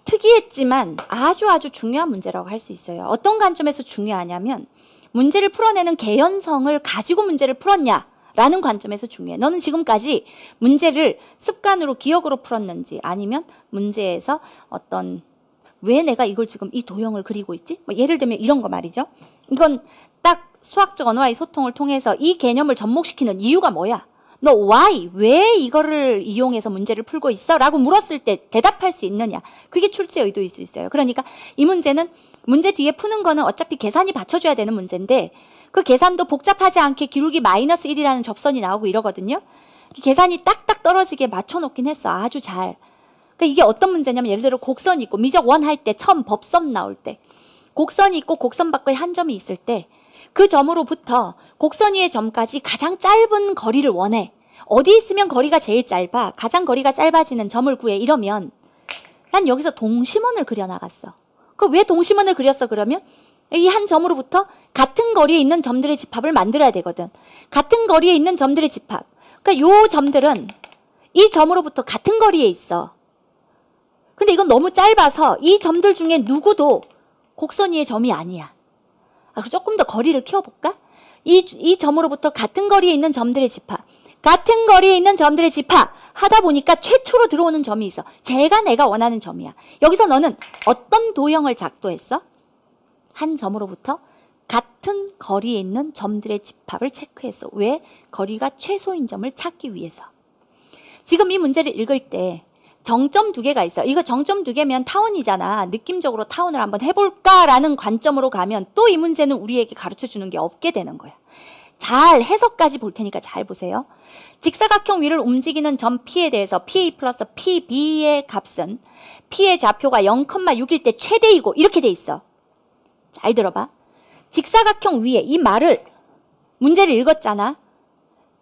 A: 특이했지만 아주 아주 중요한 문제라고 할 수 있어요. 어떤 관점에서 중요하냐면 문제를 풀어내는 개연성을 가지고 문제를 풀었냐? 라는 관점에서 중요해. 너는 지금까지 문제를 습관으로 기억으로 풀었는지 아니면 문제에서 어떤 왜 내가 이걸 지금 이 도형을 그리고 있지? 뭐 예를 들면 이런 거 말이죠. 이건 딱 수학적 언어와의 소통을 통해서 이 개념을 접목시키는 이유가 뭐야? 너 why 왜 이거를 이용해서 문제를 풀고 있어?라고 물었을 때 대답할 수 있느냐 그게 출제 의도일 수 있어요. 그러니까 이 문제는 문제 뒤에 푸는 거는 어차피 계산이 받쳐줘야 되는 문제인데 그 계산도 복잡하지 않게 기울기 마이너스 1이라는 접선이 나오고 이러거든요. 그 계산이 딱딱 떨어지게 맞춰놓긴 했어. 아주 잘. 그러니까 이게 어떤 문제냐면 예를 들어 곡선이 있고 미적 원할 때 처음 법선 나올 때 곡선이 있고 곡선 밖의한 점이 있을 때 그 점으로부터 곡선 위의 점까지 가장 짧은 거리를 원해. 어디 있으면 거리가 제일 짧아. 가장 거리가 짧아지는 점을 구해. 이러면 난 여기서 동심원을 그려나갔어. 그 왜 동심원을 그렸어 그러면? 이 한 점으로부터 같은 거리에 있는 점들의 집합을 만들어야 되거든. 같은 거리에 있는 점들의 집합. 그러니까 요 점들은 이 점으로부터 같은 거리에 있어. 근데 이건 너무 짧아서 이 점들 중에 누구도 곡선 위의 점이 아니야. 아, 조금 더 거리를 키워볼까? 이, 이 점으로부터 같은 거리에 있는 점들의 집합. 같은 거리에 있는 점들의 집합 하다 보니까 최초로 들어오는 점이 있어. 제가 내가 원하는 점이야. 여기서 너는 어떤 도형을 작도했어? 한 점으로부터 같은 거리에 있는 점들의 집합을 체크했어. 왜? 거리가 최소인 점을 찾기 위해서. 지금 이 문제를 읽을 때 정점 두 개가 있어요. 이거 정점 두 개면 타원이잖아. 느낌적으로 타원을 한번 해볼까라는 관점으로 가면 또 이 문제는 우리에게 가르쳐 주는 게 없게 되는 거야. 잘 해석까지 볼 테니까 잘 보세요. 직사각형 위를 움직이는 점 P에 대해서 PA 플러스 PB의 값은 P의 좌표가 0,6일 때 최대이고 이렇게 돼 있어. 잘 들어봐. 직사각형 위에 이 말을 문제를 읽었잖아.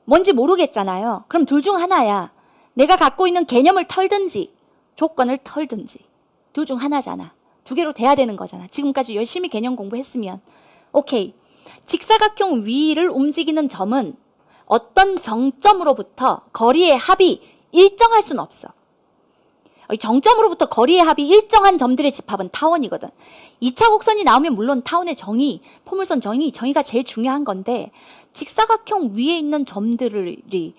A: 뭔지 모르겠잖아요. 그럼 둘 중 하나야. 내가 갖고 있는 개념을 털든지 조건을 털든지 둘 중 하나잖아. 두 개로 돼야 되는 거잖아. 지금까지 열심히 개념 공부했으면. 오케이. 직사각형 위를 움직이는 점은 어떤 정점으로부터 거리의 합이 일정할 수는 없어. 정점으로부터 거리의 합이 일정한 점들의 집합은 타원이거든. 2차 곡선이 나오면 물론 타원의 정의, 포물선 정의, 정의가 제일 중요한 건데 직사각형 위에 있는 점들이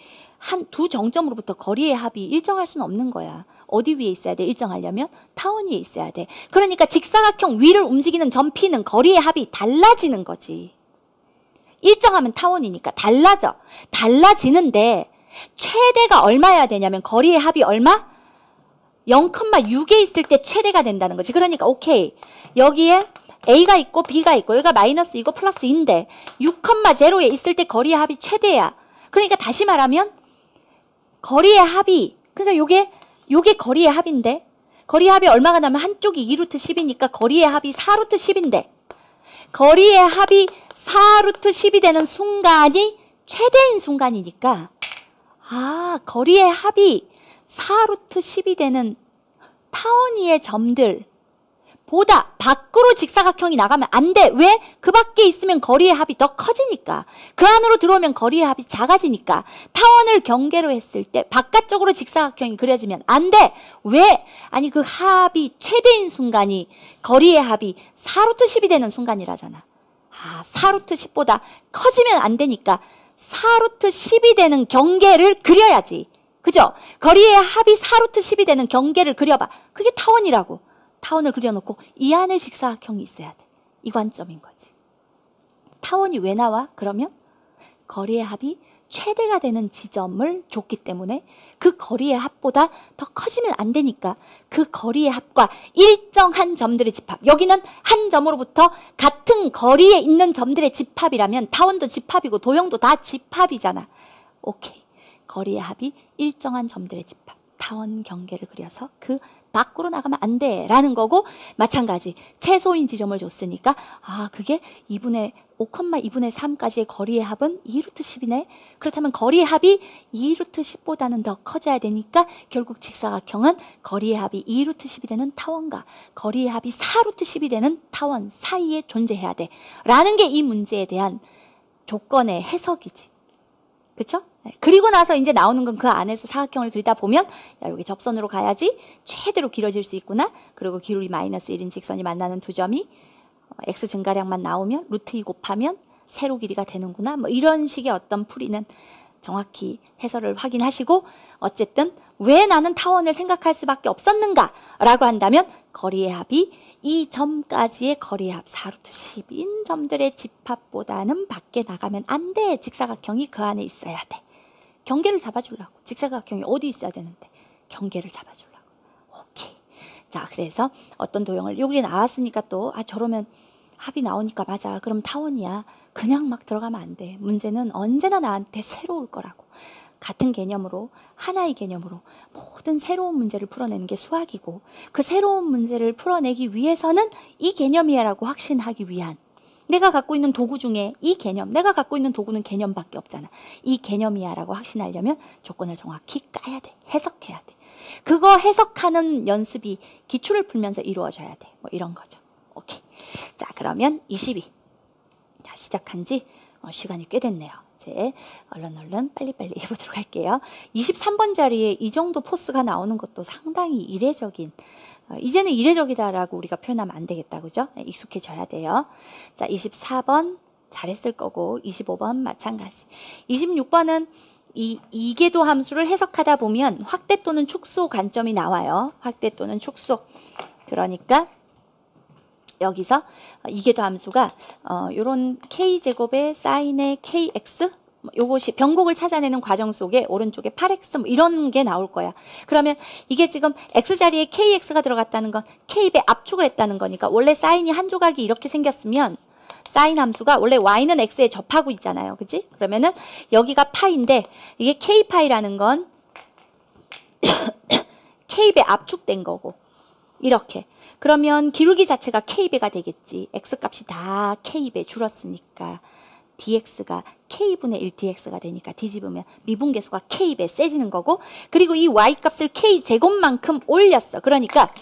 A: 한두 정점으로부터 거리의 합이 일정할 수는 없는 거야. 어디 위에 있어야 돼? 일정하려면 타원 위에 있어야 돼. 그러니까 직사각형 위를 움직이는 점피는 거리의 합이 달라지는 거지. 일정하면 타원이니까 달라져. 달라지는데 최대가 얼마야 되냐면 거리의 합이 얼마? 0,6에 있을 때 최대가 된다는 거지. 그러니까 오케이. 여기에 A가 있고 B가 있고 여기가 마이너스 이거 플러스인데 6,0에 있을 때 거리의 합이 최대야. 그러니까 다시 말하면 거리의 합이 그러니까 요게 요게 거리의 합인데 거리의 합이 얼마가 나면 한쪽이 2루트 10이니까 거리의 합이 4루트 10인데 거리의 합이 4루트 10이 되는 순간이 최대인 순간이니까 아 거리의 합이 4루트 10이 되는 타원이의 점들 보다 밖으로 직사각형이 나가면 안 돼. 왜? 그 밖에 있으면 거리의 합이 더 커지니까. 그 안으로 들어오면 거리의 합이 작아지니까. 타원을 경계로 했을 때 바깥쪽으로 직사각형이 그려지면 안 돼. 왜? 아니 그 합이 최대인 순간이 거리의 합이 4루트 10이 되는 순간이라잖아. 아, 4루트 10보다 커지면 안 되니까 4루트 10이 되는 경계를 그려야지. 그죠? 거리의 합이 4루트 10이 되는 경계를 그려봐. 그게 타원이라고. 타원을 그려놓고 이 안에 직사각형이 있어야 돼. 이 관점인 거지. 타원이 왜 나와? 그러면 거리의 합이 최대가 되는 지점을 줬기 때문에 그 거리의 합보다 더 커지면 안 되니까 그 거리의 합과 일정한 점들의 집합. 여기는 한 점으로부터 같은 거리에 있는 점들의 집합이라면 타원도 집합이고 도형도 다 집합이잖아. 오케이. 거리의 합이 일정한 점들의 집합. 타원 경계를 그려서 그 밖으로 나가면 안 돼. 라는 거고, 마찬가지. 최소인 지점을 줬으니까, 아, 그게 2분의 5,2분의 3까지의 거리의 합은 2루트 10이네. 그렇다면 거리의 합이 2루트 10보다는 더 커져야 되니까 결국 직사각형은 거리의 합이 2루트 10이 되는 타원과 거리의 합이 4루트 10이 되는 타원 사이에 존재해야 돼. 라는 게 이 문제에 대한 조건의 해석이지. 그쵸? 네, 그리고 나서 이제 나오는 건 그 안에서 사각형을 그리다 보면 야, 여기 접선으로 가야지 최대로 길어질 수 있구나. 그리고 기울이 마이너스 1인 직선이 만나는 두 점이 어, x 증가량만 나오면 루트 2 곱하면 세로 길이가 되는구나. 뭐 이런 식의 어떤 풀이는 정확히 해설을 확인하시고 어쨌든 왜 나는 타원을 생각할 수밖에 없었는가라고 한다면 거리의 합이 이 점까지의 거리의 합 4루트 10인 점들의 집합보다는 밖에 나가면 안 돼. 직사각형이 그 안에 있어야 돼. 경계를 잡아주려고. 직사각형이 어디 있어야 되는데. 경계를 잡아주려고. 오케이. 자, 그래서 어떤 도형을, 요기 나왔으니까 또, 아, 저러면 합이 나오니까 맞아. 그럼 타원이야. 그냥 막 들어가면 안 돼. 문제는 언제나 나한테 새로울 거라고. 같은 개념으로 하나의 개념으로 모든 새로운 문제를 풀어내는 게 수학이고 그 새로운 문제를 풀어내기 위해서는 이 개념이야라고 확신하기 위한 내가 갖고 있는 도구 중에 이 개념, 내가 갖고 있는 도구는 개념밖에 없잖아. 이 개념이야라고 확신하려면 조건을 정확히 까야 돼. 해석해야 돼. 그거 해석하는 연습이 기출을 풀면서 이루어져야 돼. 뭐 이런 거죠. 오케이. 자, 그러면 22. 자, 시작한 지 어, 시간이 꽤 됐네요. 이제 얼른 얼른 빨리빨리 해보도록 할게요. 23번 자리에 이 정도 포스가 나오는 것도 상당히 이례적인 어, 이제는 이례적이다라고 우리가 표현하면 안 되겠다. 그죠? 네, 익숙해져야 돼요. 자, 24번 잘했을 거고 25번 마찬가지. 26번은 이 이계도 함수를 해석하다 보면 확대 또는 축소 관점이 나와요. 확대 또는 축소. 그러니까 여기서 이게 더 함수가 어, 이런 k제곱의 사인의 kx 뭐 요것이 변곡을 찾아내는 과정 속에 오른쪽에 8x 뭐 이런 게 나올 거야. 그러면 이게 지금 x자리에 kx가 들어갔다는 건 k배 압축을 했다는 거니까 원래 사인이 한 조각이 이렇게 생겼으면 사인 함수가 원래 y는 x에 접하고 있잖아요. 그치 그러면은 여기가 파인데 이게 k파이라는 건 k배 압축된 거고 이렇게 그러면 기울기 자체가 k배가 되겠지. x값이 다 k배 줄었으니까 dx가 k분의 1dx가 되니까 뒤집으면 미분계수가 k배 세지는 거고 그리고 이 y값을 k제곱만큼 올렸어. 그러니까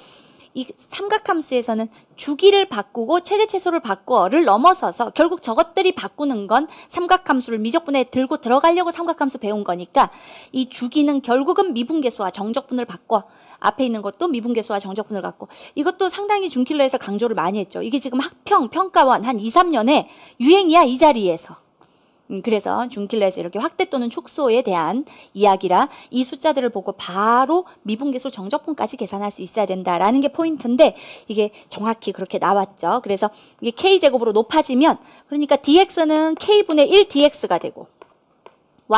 A: 이 삼각함수에서는 주기를 바꾸고 최대 최소를 바꿔를 넘어서서 결국 저것들이 바꾸는 건 삼각함수를 미적분에 들고 들어가려고 삼각함수 배운 거니까 이 주기는 결국은 미분계수와 정적분을 바꿔 앞에 있는 것도 미분계수와 정적분을 갖고 이것도 상당히 중킬러에서 강조를 많이 했죠. 이게 지금 학평, 평가원 한 2, 3년에 유행이야 이 자리에서. 음, 그래서 중킬러에서 이렇게 확대 또는 축소에 대한 이야기라 이 숫자들을 보고 바로 미분계수 정적분까지 계산할 수 있어야 된다라는 게 포인트인데 이게 정확히 그렇게 나왔죠. 그래서 이게 k제곱으로 높아지면 그러니까 dx는 k분의 1dx가 되고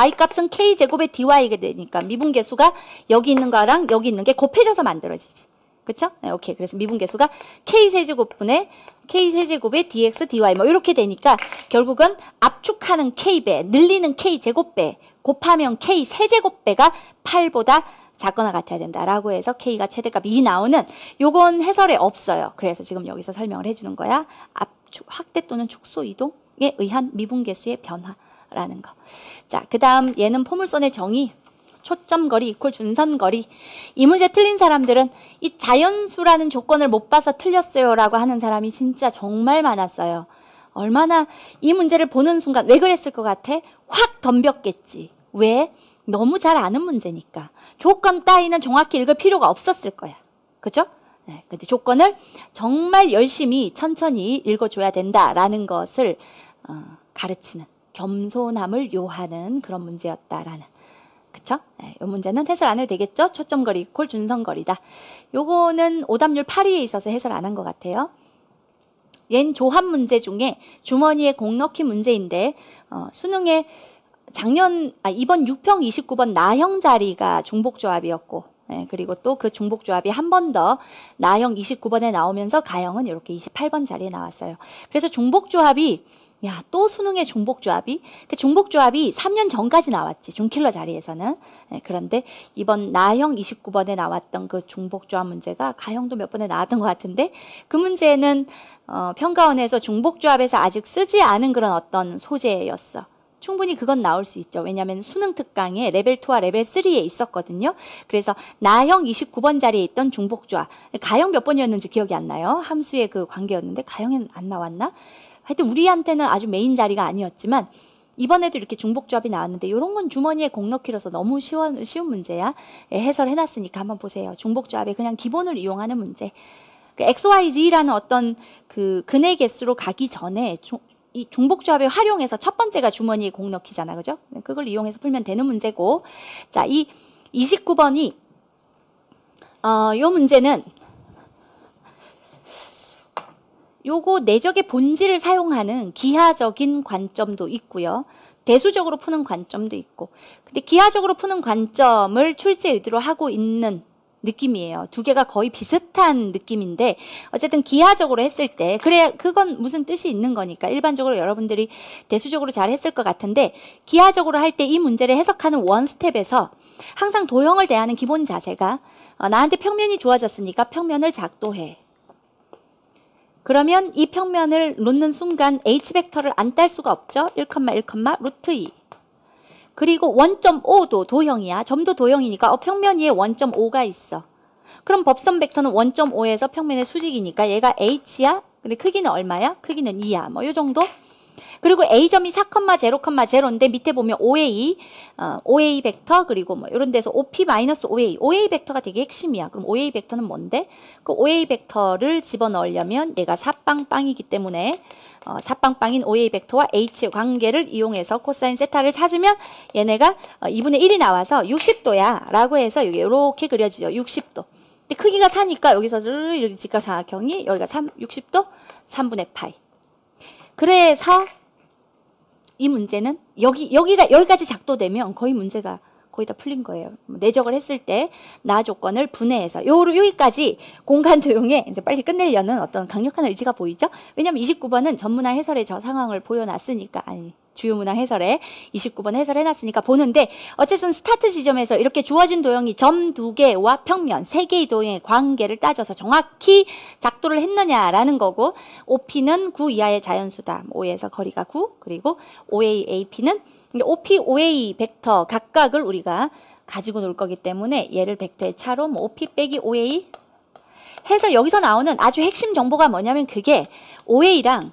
A: y값은 k제곱의 dy가 되니까 미분계수가 여기 있는 거랑 여기 있는 게 곱해져서 만들어지지. 그쵸? 네, 오케이. 그래서 미분계수가 k세제곱분의 k세제곱의 dx, dy 뭐 이렇게 되니까 결국은 압축하는 k배, 늘리는 k제곱배, 곱하면 k세제곱배가 8보다 작거나 같아야 된다라고 해서 k가 최대값 이 나오는 요건 해설에 없어요. 그래서 지금 여기서 설명을 해주는 거야. 압축 확대 또는 축소 이동에 의한 미분계수의 변화. 라는 거. 자, 그 다음 얘는 포물선의 정의. 초점거리 이퀄 준선거리 이 문제 틀린 사람들은 이 자연수라는 조건을 못 봐서 틀렸어요 라고 하는 사람이 진짜 정말 많았어요 얼마나 이 문제를 보는 순간 왜 그랬을 것 같아? 확 덤볐겠지 왜? 너무 잘 아는 문제니까 조건 따위는 정확히 읽을 필요가 없었을 거야 그죠? 네, 근데 조건을 정말 열심히 천천히 읽어줘야 된다라는 것을 어, 가르치는 겸손함을 요하는 그런 문제였다라는 그쵸? 네, 이 문제는 해설 안 해도 되겠죠? 초점거리 콜, 준성거리다. 요거는 오답률 8위에 있어서 해설 안 한 것 같아요. 얜 조합 문제 중에 주머니에 공 넣기 문제인데 어, 수능에 작년 아, 이번 6평 29번 나형 자리가 중복 조합이었고 예, 그리고 또 그 중복 조합이 한 번 더 나형 29번에 나오면서 가형은 이렇게 28번 자리에 나왔어요. 그래서 중복 조합이 야, 또 수능의 종복조합이? 그 종복조합이 3년 전까지 나왔지, 중킬러 자리에서는. 네, 그런데 이번 나형 29번에 나왔던 그 종복조합 문제가 가형도 몇 번에 나왔던 것 같은데 그 문제는 어, 평가원에서 종복조합에서 아직 쓰지 않은 그런 어떤 소재였어. 충분히 그건 나올 수 있죠. 왜냐하면 수능 특강에 레벨 2와 레벨 3에 있었거든요. 그래서 나형 29번 자리에 있던 중복조합, 가형 몇 번이었는지 기억이 안 나요. 함수의 그 관계였는데 가형에는 안 나왔나? 하여튼 우리한테는 아주 메인 자리가 아니었지만 이번에도 이렇게 중복조합이 나왔는데 이런 건 주머니에 공넣기로서 너무 쉬운, 쉬운 문제야. 예, 해설해놨으니까 한번 보세요. 중복조합의 그냥 기본을 이용하는 문제. 그 XYZ라는 어떤 그 근의 개수로 가기 전에 조, 이중복조합에 활용해서 첫 번째가 주머니에 공 넣기잖아. 그죠? 그걸 이용해서 풀면 되는 문제고. 자, 이 29번이, 어, 요 문제는 요거 내적의 본질을 사용하는 기하적인 관점도 있고요. 대수적으로 푸는 관점도 있고. 근데 기하적으로 푸는 관점을 출제 의도로 하고 있는 느낌이에요. 두 개가 거의 비슷한 느낌인데 어쨌든 기하적으로 했을 때 그래 그건 무슨 뜻이 있는 거니까 일반적으로 여러분들이 대수적으로 잘 했을 것 같은데 기하적으로 할 때 이 문제를 해석하는 원 스텝에서 항상 도형을 대하는 기본 자세가 어, 나한테 평면이 좋아졌으니까 평면을 작도해. 그러면 이 평면을 놓는 순간 h벡터를 안 딸 수가 없죠. 1, 1, 루트 2. 그리고 1.5도 도형이야. 점도 도형이니까 어, 평면 위에 1.5가 있어. 그럼 법선 벡터는 1.5에서 평면의 수직이니까 얘가 h야? 근데 크기는 얼마야? 크기는 2야. 뭐 이 정도? 그리고 A점이 4,0,0,0인데 밑에 보면 OA, 어, OA 벡터 그리고 뭐 이런 데서 OP-OA, OA 벡터가 되게 핵심이야. 그럼 OA 벡터는 뭔데? 그 OA 벡터를 집어넣으려면 얘가 4빵빵이기 때문에 어, 4빵빵인 OA 벡터와 H 관계를 이용해서 코사인 세타를 찾으면 얘네가 어, 2분의 1이 나와서 60도야 라고 해서 이게 이렇게 그려지죠. 60도. 근데 크기가 4니까 여기서 이렇게 직각사각형이 여기가 3, 60도 3분의 파이. 그래서 이 문제는 여기 여기가 여기까지 작도되면 거의 문제가 거의 다 풀린 거예요. 내적을 했을 때 나 조건을 분해해서 요 여기까지 공간 도용에 이제 빨리 끝내려는 어떤 강력한 의지가 보이죠. 왜냐하면 29번은 전문화 해설의 저 상황을 보여놨으니까 아니 주요 문항 해설에 29번 해설해 놨으니까 보는데 어쨌든 스타트 지점에서 이렇게 주어진 도형이 점 두 개와 평면 세 개의 도형의 관계를 따져서 정확히 작도를 했느냐라는 거고 OP는 9 이하의 자연수다. 5에서 뭐 거리가 9 그리고 OAAP는 OP5A 벡터 각각을 우리가 가지고 놀 거기 때문에 얘를 벡터의 차로 뭐 OP 빼기 5A 해서 여기서 나오는 아주 핵심 정보가 뭐냐면 그게 5A랑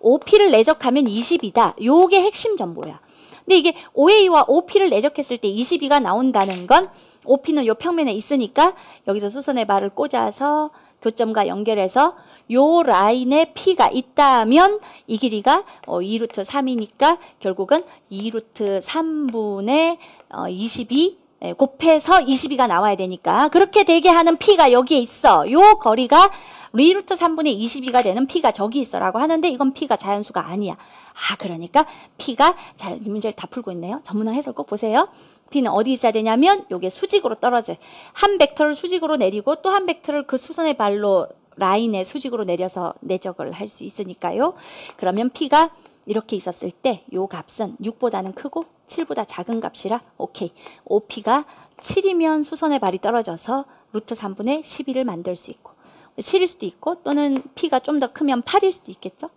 A: OP를 내적하면 20이다. 요게 핵심 정보야. 근데 이게 5A와 OP를 내적했을 때 22가 나온다는 건 OP는 요 평면에 있으니까 여기서 수선의 발을 꽂아서 교점과 연결해서 요 라인에 P가 있다면 이 길이가 어, 2루트 3이니까 결국은 2루트 3분의 어, 22 예, 곱해서 22가 나와야 되니까 그렇게 되게 하는 P가 여기에 있어. 요 거리가 리루트 3분의 22가 되는 P가 저기 있어라고 하는데 이건 P가 자연수가 아니야. 아 그러니까 P가 자, 문제를 다 풀고 있네요. 전문화 해설 꼭 보세요. P는 어디 있어야 되냐면 요게 수직으로 떨어져. 한 벡터를 수직으로 내리고 또 한 벡터를 그 수선의 발로 라인의 수직으로 내려서 내적을 할 수 있으니까요. 그러면 P가 이렇게 있었을 때 요 값은 6보다는 크고 7보다 작은 값이라 오케이. OP가 7이면 수선의 발이 떨어져서 루트 3분의 12를 만들 수 있고 7일 수도 있고 또는 P가 좀 더 크면 8일 수도 있겠죠.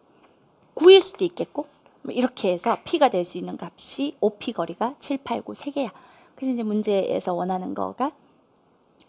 A: 9일 수도 있겠고 뭐 이렇게 해서 P가 될 수 있는 값이 OP 거리가 7, 8, 9 3개야. 그래서 이제 문제에서 원하는 거가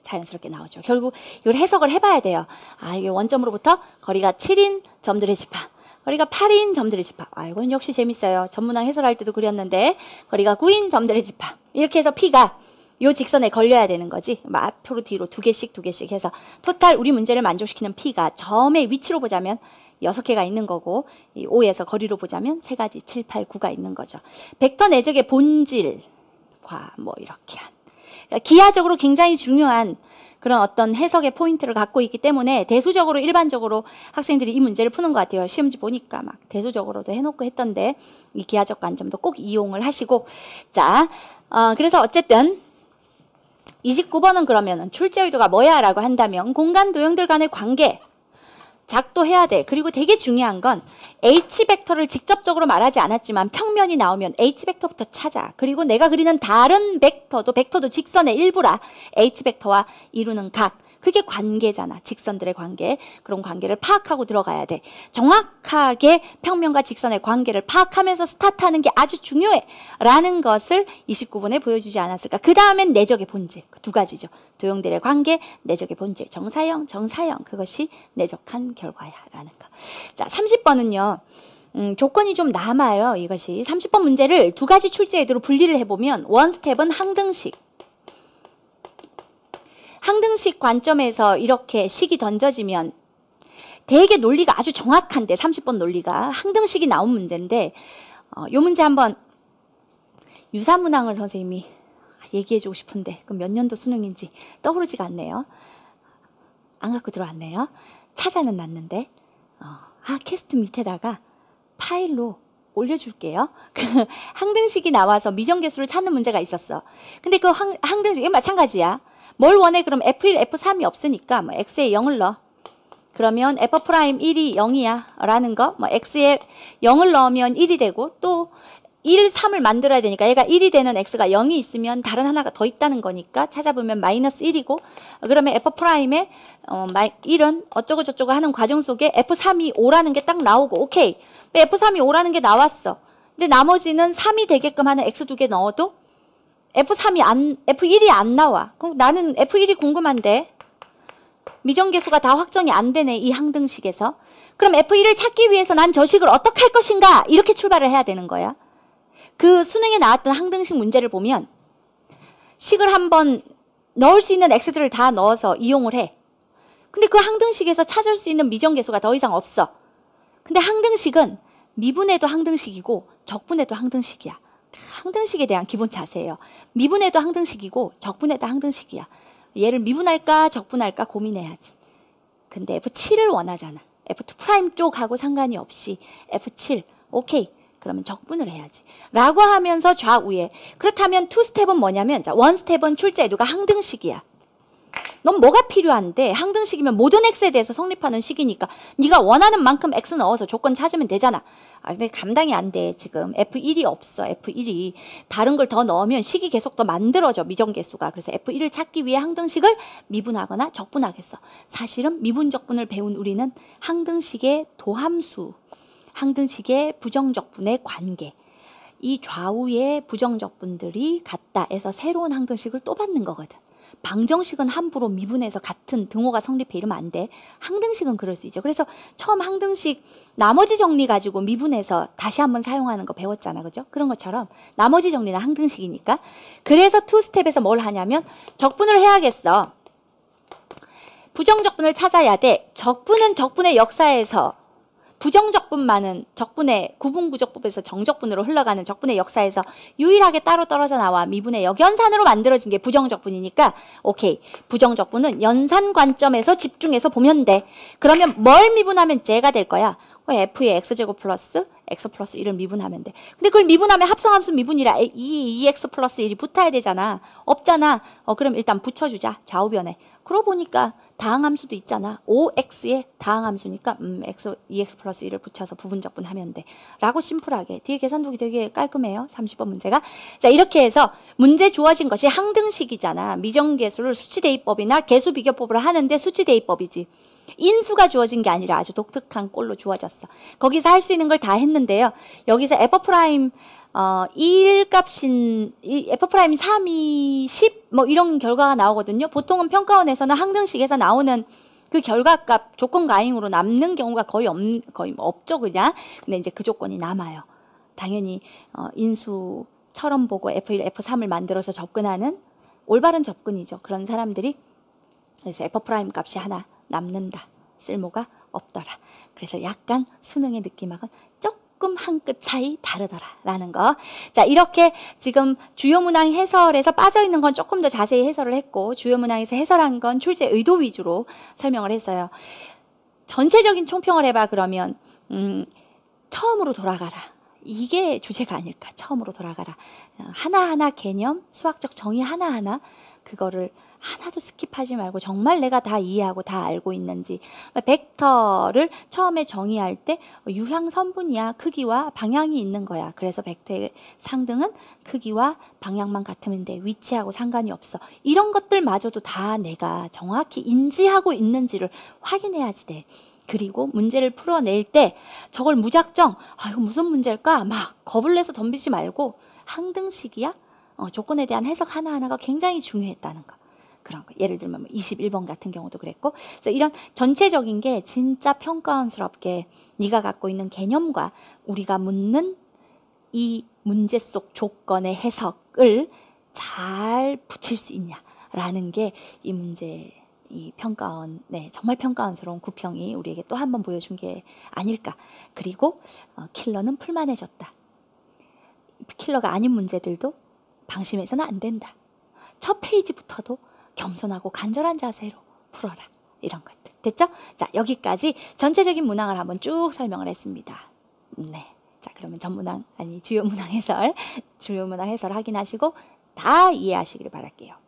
A: 자연스럽게 나오죠. 결국 이걸 해석을 해봐야 돼요. 아 이게 원점으로부터 거리가 7인 점들의 집합. 거리가 8인 점들의 집합. 아, 이건 역시 재밌어요. 전문학 해설할 때도 그렸는데, 거리가 9인 점들의 집합. 이렇게 해서 P가 요 직선에 걸려야 되는 거지. 뭐 앞으로 뒤로 두 개씩 두 개씩 해서 토탈 우리 문제를 만족시키는 P가 점의 위치로 보자면 6 개가 있는 거고 이 5에서 거리로 보자면 3 가지, 7, 8, 9가 있는 거죠. 벡터 내적의 본질과 뭐 이렇게 한 그러니까 기하적으로 굉장히 중요한 그런 어떤 해석의 포인트를 갖고 있기 때문에 대수적으로 일반적으로 학생들이 이 문제를 푸는 것 같아요. 시험지 보니까 막 대수적으로도 해놓고 했던데 이 기하적 관점도 꼭 이용을 하시고 자 어, 그래서 어쨌든 29번은 그러면 출제 의도가 뭐야 라고 한다면 공간 도형들 간의 관계 작도해야 돼. 그리고 되게 중요한 건 H 벡터를 직접적으로 말하지 않았지만 평면이 나오면 H 벡터부터 찾아. 그리고 내가 그리는 다른 벡터도 벡터도 직선의 일부라 H 벡터와 이루는 각. 그게 관계잖아. 직선들의 관계. 그런 관계를 파악하고 들어가야 돼. 정확하게 평면과 직선의 관계를 파악하면서 스타트하는 게 아주 중요해. 라는 것을 29번에 보여주지 않았을까. 그 다음엔 내적의 본질. 두 가지죠. 도형들의 관계, 내적의 본질. 정사형, 정사형. 그것이 내적한 결과야. 라는 거. 자, 30번은요. 음, 조건이 좀 남아요. 이것이 30번 문제를 두 가지 출제해도로 분리를 해보면 원 스텝은 항등식, 항등식 관점에서 이렇게 식이 던져지면 대개 논리가 아주 정확한데 30번 논리가 항등식이 나온 문제인데 어, 요 문제 한번 유사문항을 선생님이 얘기해주고 싶은데 그럼 몇 년도 수능인지 떠오르지가 않네요. 안 갖고 들어왔네요. 찾아는 났는데 어, 아 캐스트 밑에다가 파일로 올려줄게요. 그 항등식이 나와서 미정계수를 찾는 문제가 있었어. 근데 그 항, 항등식이 마찬가지야. 뭘 원해? 그럼 F1, F3이 없으니까 뭐 X에 0을 넣어. 그러면 F 프라임 1이 0이야 라는 거. 뭐 X에 0을 넣으면 1이 되고 또 1, 3을 만들어야 되니까 얘가 1이 되는 x가 0이 있으면 다른 하나가 더 있다는 거니까 찾아보면 마이너스 1이고 그러면 f 프라임의 어, 1은 어쩌고 저쩌고 하는 과정 속에 f3이 5라는 게 딱 나오고 오케이 f3이 5라는 게 나왔어 이제 나머지는 3이 되게끔 하는 x 두 개 넣어도 F3이 안, F1이 안 나와. 그럼 나는 F1이 궁금한데. 미정계수가 다 확정이 안 되네, 이 항등식에서. 그럼 F1을 찾기 위해서 난 저식을 어떻게 할 것인가? 이렇게 출발을 해야 되는 거야. 그 수능에 나왔던 항등식 문제를 보면 식을 한번 넣을 수 있는 X들을 다 넣어서 이용을 해. 근데 그 항등식에서 찾을 수 있는 미정계수가 더 이상 없어. 근데 항등식은 미분에도 항등식이고 적분에도 항등식이야. 항등식에 대한 기본 자세예요. 미분에도 항등식이고 적분에도 항등식이야. 얘를 미분할까 적분할까 고민해야지. 근데 F7을 원하잖아. F2 프라임 쪽하고 상관이 없이 F7 오케이. 그러면 적분을 해야지. 라고 하면서 좌우에 그렇다면 투 스텝은 뭐냐면 자, 원 스텝은 출제도가 항등식이야. 넌 뭐가 필요한데 항등식이면 모든 x에 대해서 성립하는 식이니까 네가 원하는 만큼 x 넣어서 조건 찾으면 되잖아. 아 근데 감당이 안 돼. 지금 f1이 없어. f1이 다른 걸 더 넣으면 식이 계속 더 만들어져. 미정계수가. 그래서 f1을 찾기 위해 항등식을 미분하거나 적분하겠어. 사실은 미분 적분을 배운 우리는 항등식의 도함수, 항등식의 부정적분의 관계 이 좌우의 부정적분들이 같다 해서 새로운 항등식을 또 받는 거거든. 방정식은 함부로 미분해서 같은 등호가 성립해 이러면 안 돼. 항등식은 그럴 수 있죠. 그래서 처음 항등식 나머지 정리 가지고 미분해서 다시 한번 사용하는 거 배웠잖아. 그죠? 그런 것처럼 나머지 정리는 항등식이니까. 그래서 투스텝에서 뭘 하냐면 적분을 해야겠어. 부정적분을 찾아야 돼. 적분은 적분의 역사에서 부정적분만은 적분의 구분구적법에서 정적분으로 흘러가는 적분의 역사에서 유일하게 따로 떨어져 나와 미분의 역연산으로 만들어진 게 부정적분이니까 오케이 부정적분은 연산 관점에서 집중해서 보면 돼 그러면 뭘 미분하면 제가 될 거야 어, f의 x제곱 플러스 x 플러스 1을 미분하면 돼. 근데 그걸 미분하면 합성함수 미분이라 2, 2x 플러스 1이 붙어야 되잖아. 없잖아. 어, 그럼 일단 붙여주자. 좌우변에. 그러고 보니까 다항함수도 있잖아. 5x에 다항함수니까 음, x, 2x e 플러스 1을 붙여서 부분적분하면 돼. 라고 심플하게. 뒤에 계산도기 되게 깔끔해요. 30번 문제가. 자 이렇게 해서 문제 주어진 것이 항등식이잖아. 미정계수를 수치대입법이나 계수비교법으로 하는데 수치대입법이지. 인수가 주어진 게 아니라 아주 독특한 꼴로 주어졌어. 거기서 할 수 있는 걸 다 했는데요. 여기서 에버프라임 어, 1값인, F 프라임 3이 10, 뭐 이런 결과가 나오거든요. 보통은 평가원에서는 항등식에서 나오는 그 결과값 조건 가잉으로 남는 경우가 거의 없, 거의 뭐 없죠, 그냥. 근데 이제 그 조건이 남아요. 당연히, 어, 인수처럼 보고 F1, F3을 만들어서 접근하는 올바른 접근이죠. 그런 사람들이. 그래서 F 프라임 값이 하나 남는다. 쓸모가 없더라. 그래서 약간 수능의 느낌하고 쪽 조금 한 끗 차이 다르더라라는 거. 자, 이렇게 지금 주요 문항 해설에서 빠져 있는 건 조금 더 자세히 해설을 했고 주요 문항에서 해설한 건 출제 의도 위주로 설명을 했어요. 전체적인 총평을 해봐 그러면 음, 처음으로 돌아가라. 이게 주제가 아닐까. 처음으로 돌아가라. 어, 하나하나 개념, 수학적 정의 하나하나 그거를 하나도 스킵하지 말고 정말 내가 다 이해하고 다 알고 있는지 뭐 벡터를 처음에 정의할 때 유향 선분이야 크기와 방향이 있는 거야 그래서 벡터의 상등은 크기와 방향만 같으면 돼 위치하고 상관이 없어 이런 것들마저도 다 내가 정확히 인지하고 있는지를 확인해야지 돼 그리고 문제를 풀어낼 때 저걸 무작정 아 이거 무슨 문제일까 막 겁을 내서 덤비지 말고 항등식이야 어, 조건에 대한 해석 하나하나가 굉장히 중요했다는 거 그런 거. 예를 들면 뭐 21번 같은 경우도 그랬고. 그래서 이런 전체적인 게 진짜 평가원스럽게 네가 갖고 있는 개념과 우리가 묻는 이 문제 속 조건의 해석을 잘 붙일 수 있냐라는 게 이 문제 이 평가원, 네, 정말 평가원스러운 구평이 우리에게 또 한 번 보여준 게 아닐까. 그리고 어, 킬러는 풀만해졌다. 킬러가 아닌 문제들도 방심해서는 안 된다. 첫 페이지부터도 겸손하고 간절한 자세로 풀어라. 이런 것들. 됐죠? 자, 여기까지 전체적인 문항을 한번 쭉 설명을 했습니다. 네. 자, 그러면 전문항, 아니, 주요 문항 해설, 주요 문항 해설 확인하시고 다 이해하시길 바랄게요.